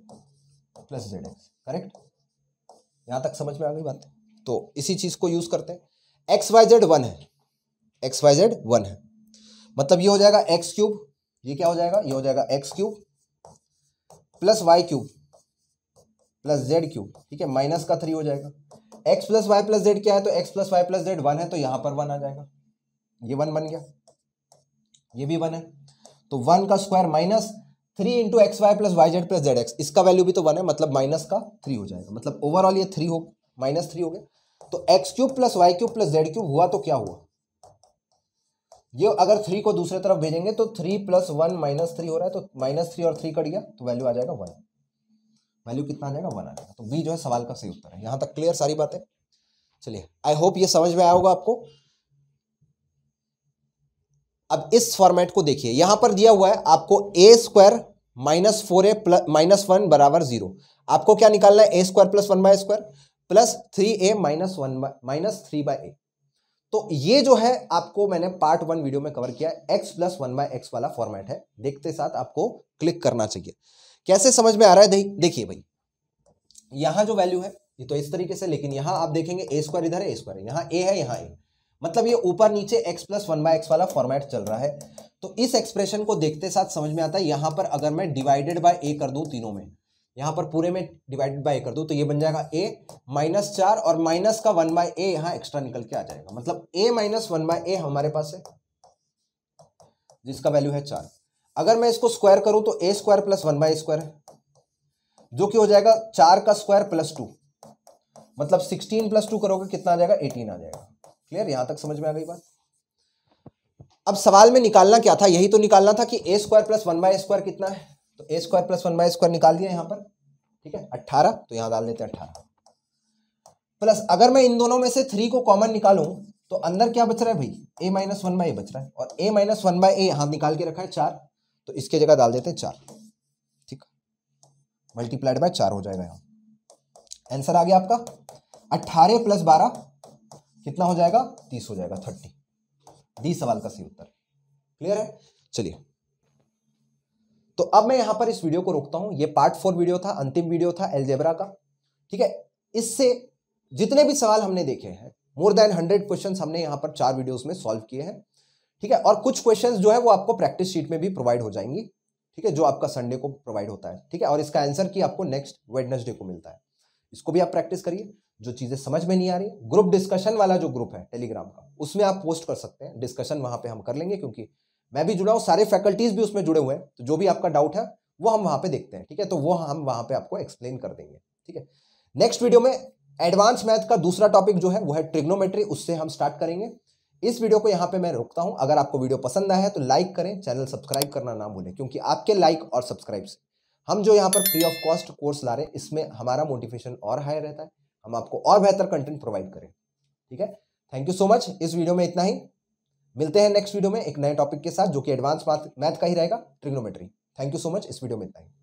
plus z x correct यहां तक समझ में आ गई बात तो इसी चीज को यूज करते हैं एक्स वाई जेड वन है एक्स वाई जेड वन है मतलब ये हो जाएगा एक्स क्यूब ये क्या हो जाएगा ये हो जाएगा x cube plus y cube plus z cube ठीक है माइनस का थ्री हो जाएगा x plus Y plus z क्या है तो x plus Y plus z one है तो यहां पर वन आ जाएगा ये वन बन गया ये भी वन है तो वन का square minus three into x y plus y z plus z x इसका वैल्यू भी तो वन है मतलब माइनस का थ्री हो जाएगा मतलब ओवरऑल ये थ्री हो माइनस थ्री हो गया तो x cube plus y cube plus z cube हुआ तो क्या हुआ ये अगर थ्री को दूसरे तरफ भेजेंगे तो three plus one minus three हो रहा है तो माइनस थ्री और थ्री कट गया तो वैल्यू आ जाएगा वन वैल्यू कितना आ जाएगा वन आ जाएगा तो बी जो है सवाल का सही उत्तर है यहाँ तक क्लियर सारी बातें चलिए आई होप ये समझ में आया होगा आपको अब इस फॉर्मेट को देखिए यहां पर दिया हुआ है आपको a square minus four a plus minus one बराबर जीरो आपको क्या निकालना है ए square plus one by square plus three a minus one minus three by a तो ये जो है आपको मैंने पार्ट वन वीडियो में कवर किया x plus one by x वाला फॉर्मेट है देखते साथ आपको क्लिक करना चाहिए कैसे समझ में आ रहा है देखिए भाई यहां जो वैल्यू है ये तो इस तरीके से लेकिन यहां आप देखेंगे ए स्क्वायर इधर है ए स्क्वायर यहां ए है यहां ए है। मतलब ये ऊपर नीचे x plus one by x वाला फॉर्मेट चल रहा है तो इस एक्सप्रेशन को देखते साथ समझ में आता है यहाँ पर अगर मैं डिवाइडेड बाय ए कर दूँ तीनों में यहाँ पर पूरे में डिवाइडेड बाय ए कर दूँ तो ये बन जाएगा a माइनस चार और माइनस का वन बाय ए यहाँ एक्स्ट्रा निकल के आ जाएगा मतलब a minus one by a हमारे पास है जिसका वैल्यू है चार अगर मैं इसको स्क्वायर करूँ तो ए square plus one by square जो कि हो जाएगा चार का स्क्वायर प्लस टू मतलब सिक्सटीन प्लस टू करोगे कितना आ जाएगा एटीन आ जाएगा क्लियर यहां तक समझ में आ गई बात अब सवाल में निकालना क्या था यही तो निकालना था कि a square plus one by square कितना है तो ए square plus one by square निकाल दिया यहां पर ठीक है अट्ठारह तो यहां डाल देते हैं अट्ठारह प्लस अगर मैं इन दोनों में से थ्री को कॉमन निकालूं तो अंदर क्या बच रहा है भाई ए माइनस वन बाई बच रहा है और a minus one by a यहां निकाल के रखा है चार तो इसके जगह डाल देते हैं चार ठीक मल्टीप्लाइड बाय चार हो जाएगा यहां आंसर आ गया आपका अट्ठारह प्लस बारह कितना हो जाएगा तीस हो जाएगा थर्टी डी सवाल का सही उत्तर क्लियर है चलिए तो अब मैं यहां पर इस वीडियो को रोकता हूं ये पार्ट फोर वीडियो था अंतिम वीडियो था एलजेबरा का ठीक है इससे जितने भी सवाल हमने देखे हैं मोर देन हंड्रेड क्वेश्चन हमने यहां पर चार वीडियोस में सॉल्व किए हैं ठीक है और कुछ क्वेश्चन जो है वो आपको प्रैक्टिस शीट में भी प्रोवाइड हो जाएंगी ठीक है जो आपका संडे को प्रोवाइड होता है ठीक है और इसका आंसर की आपको नेक्स्ट वेडनेसडे को मिलता है इसको भी आप प्रैक्टिस करिए जो चीज़ें समझ में नहीं आ रही ग्रुप डिस्कशन वाला जो ग्रुप है टेलीग्राम का उसमें आप पोस्ट कर सकते हैं डिस्कशन वहाँ पे हम कर लेंगे क्योंकि मैं भी जुड़ा हूँ सारे फैकल्टीज़ भी उसमें जुड़े हुए हैं तो जो भी आपका डाउट है वो हम वहाँ पे देखते हैं ठीक है तो वो हम वहाँ पे आपको एक्सप्लेन कर देंगे ठीक है नेक्स्ट वीडियो में एडवांस मैथ का दूसरा टॉपिक जो है वो है ट्रिग्नोमेट्री उससे हम स्टार्ट करेंगे इस वीडियो को यहाँ पे मैं रोकता हूँ अगर आपको वीडियो पसंद आया है तो लाइक करें चैनल सब्सक्राइब करना ना भूलें क्योंकि आपके लाइक और सब्सक्राइब से हम जो यहाँ पर फ्री ऑफ कॉस्ट कोर्स ला रहे हैं इसमें हमारा मोटिवेशन और हाई रहता है हम आपको और बेहतर कंटेंट प्रोवाइड करें ठीक है थैंक यू सो मच इस वीडियो में इतना ही मिलते हैं नेक्स्ट वीडियो में एक नए टॉपिक के साथ जो कि एडवांस मैथ का ही रहेगा trigonometry thank you so much इस वीडियो में इतना ही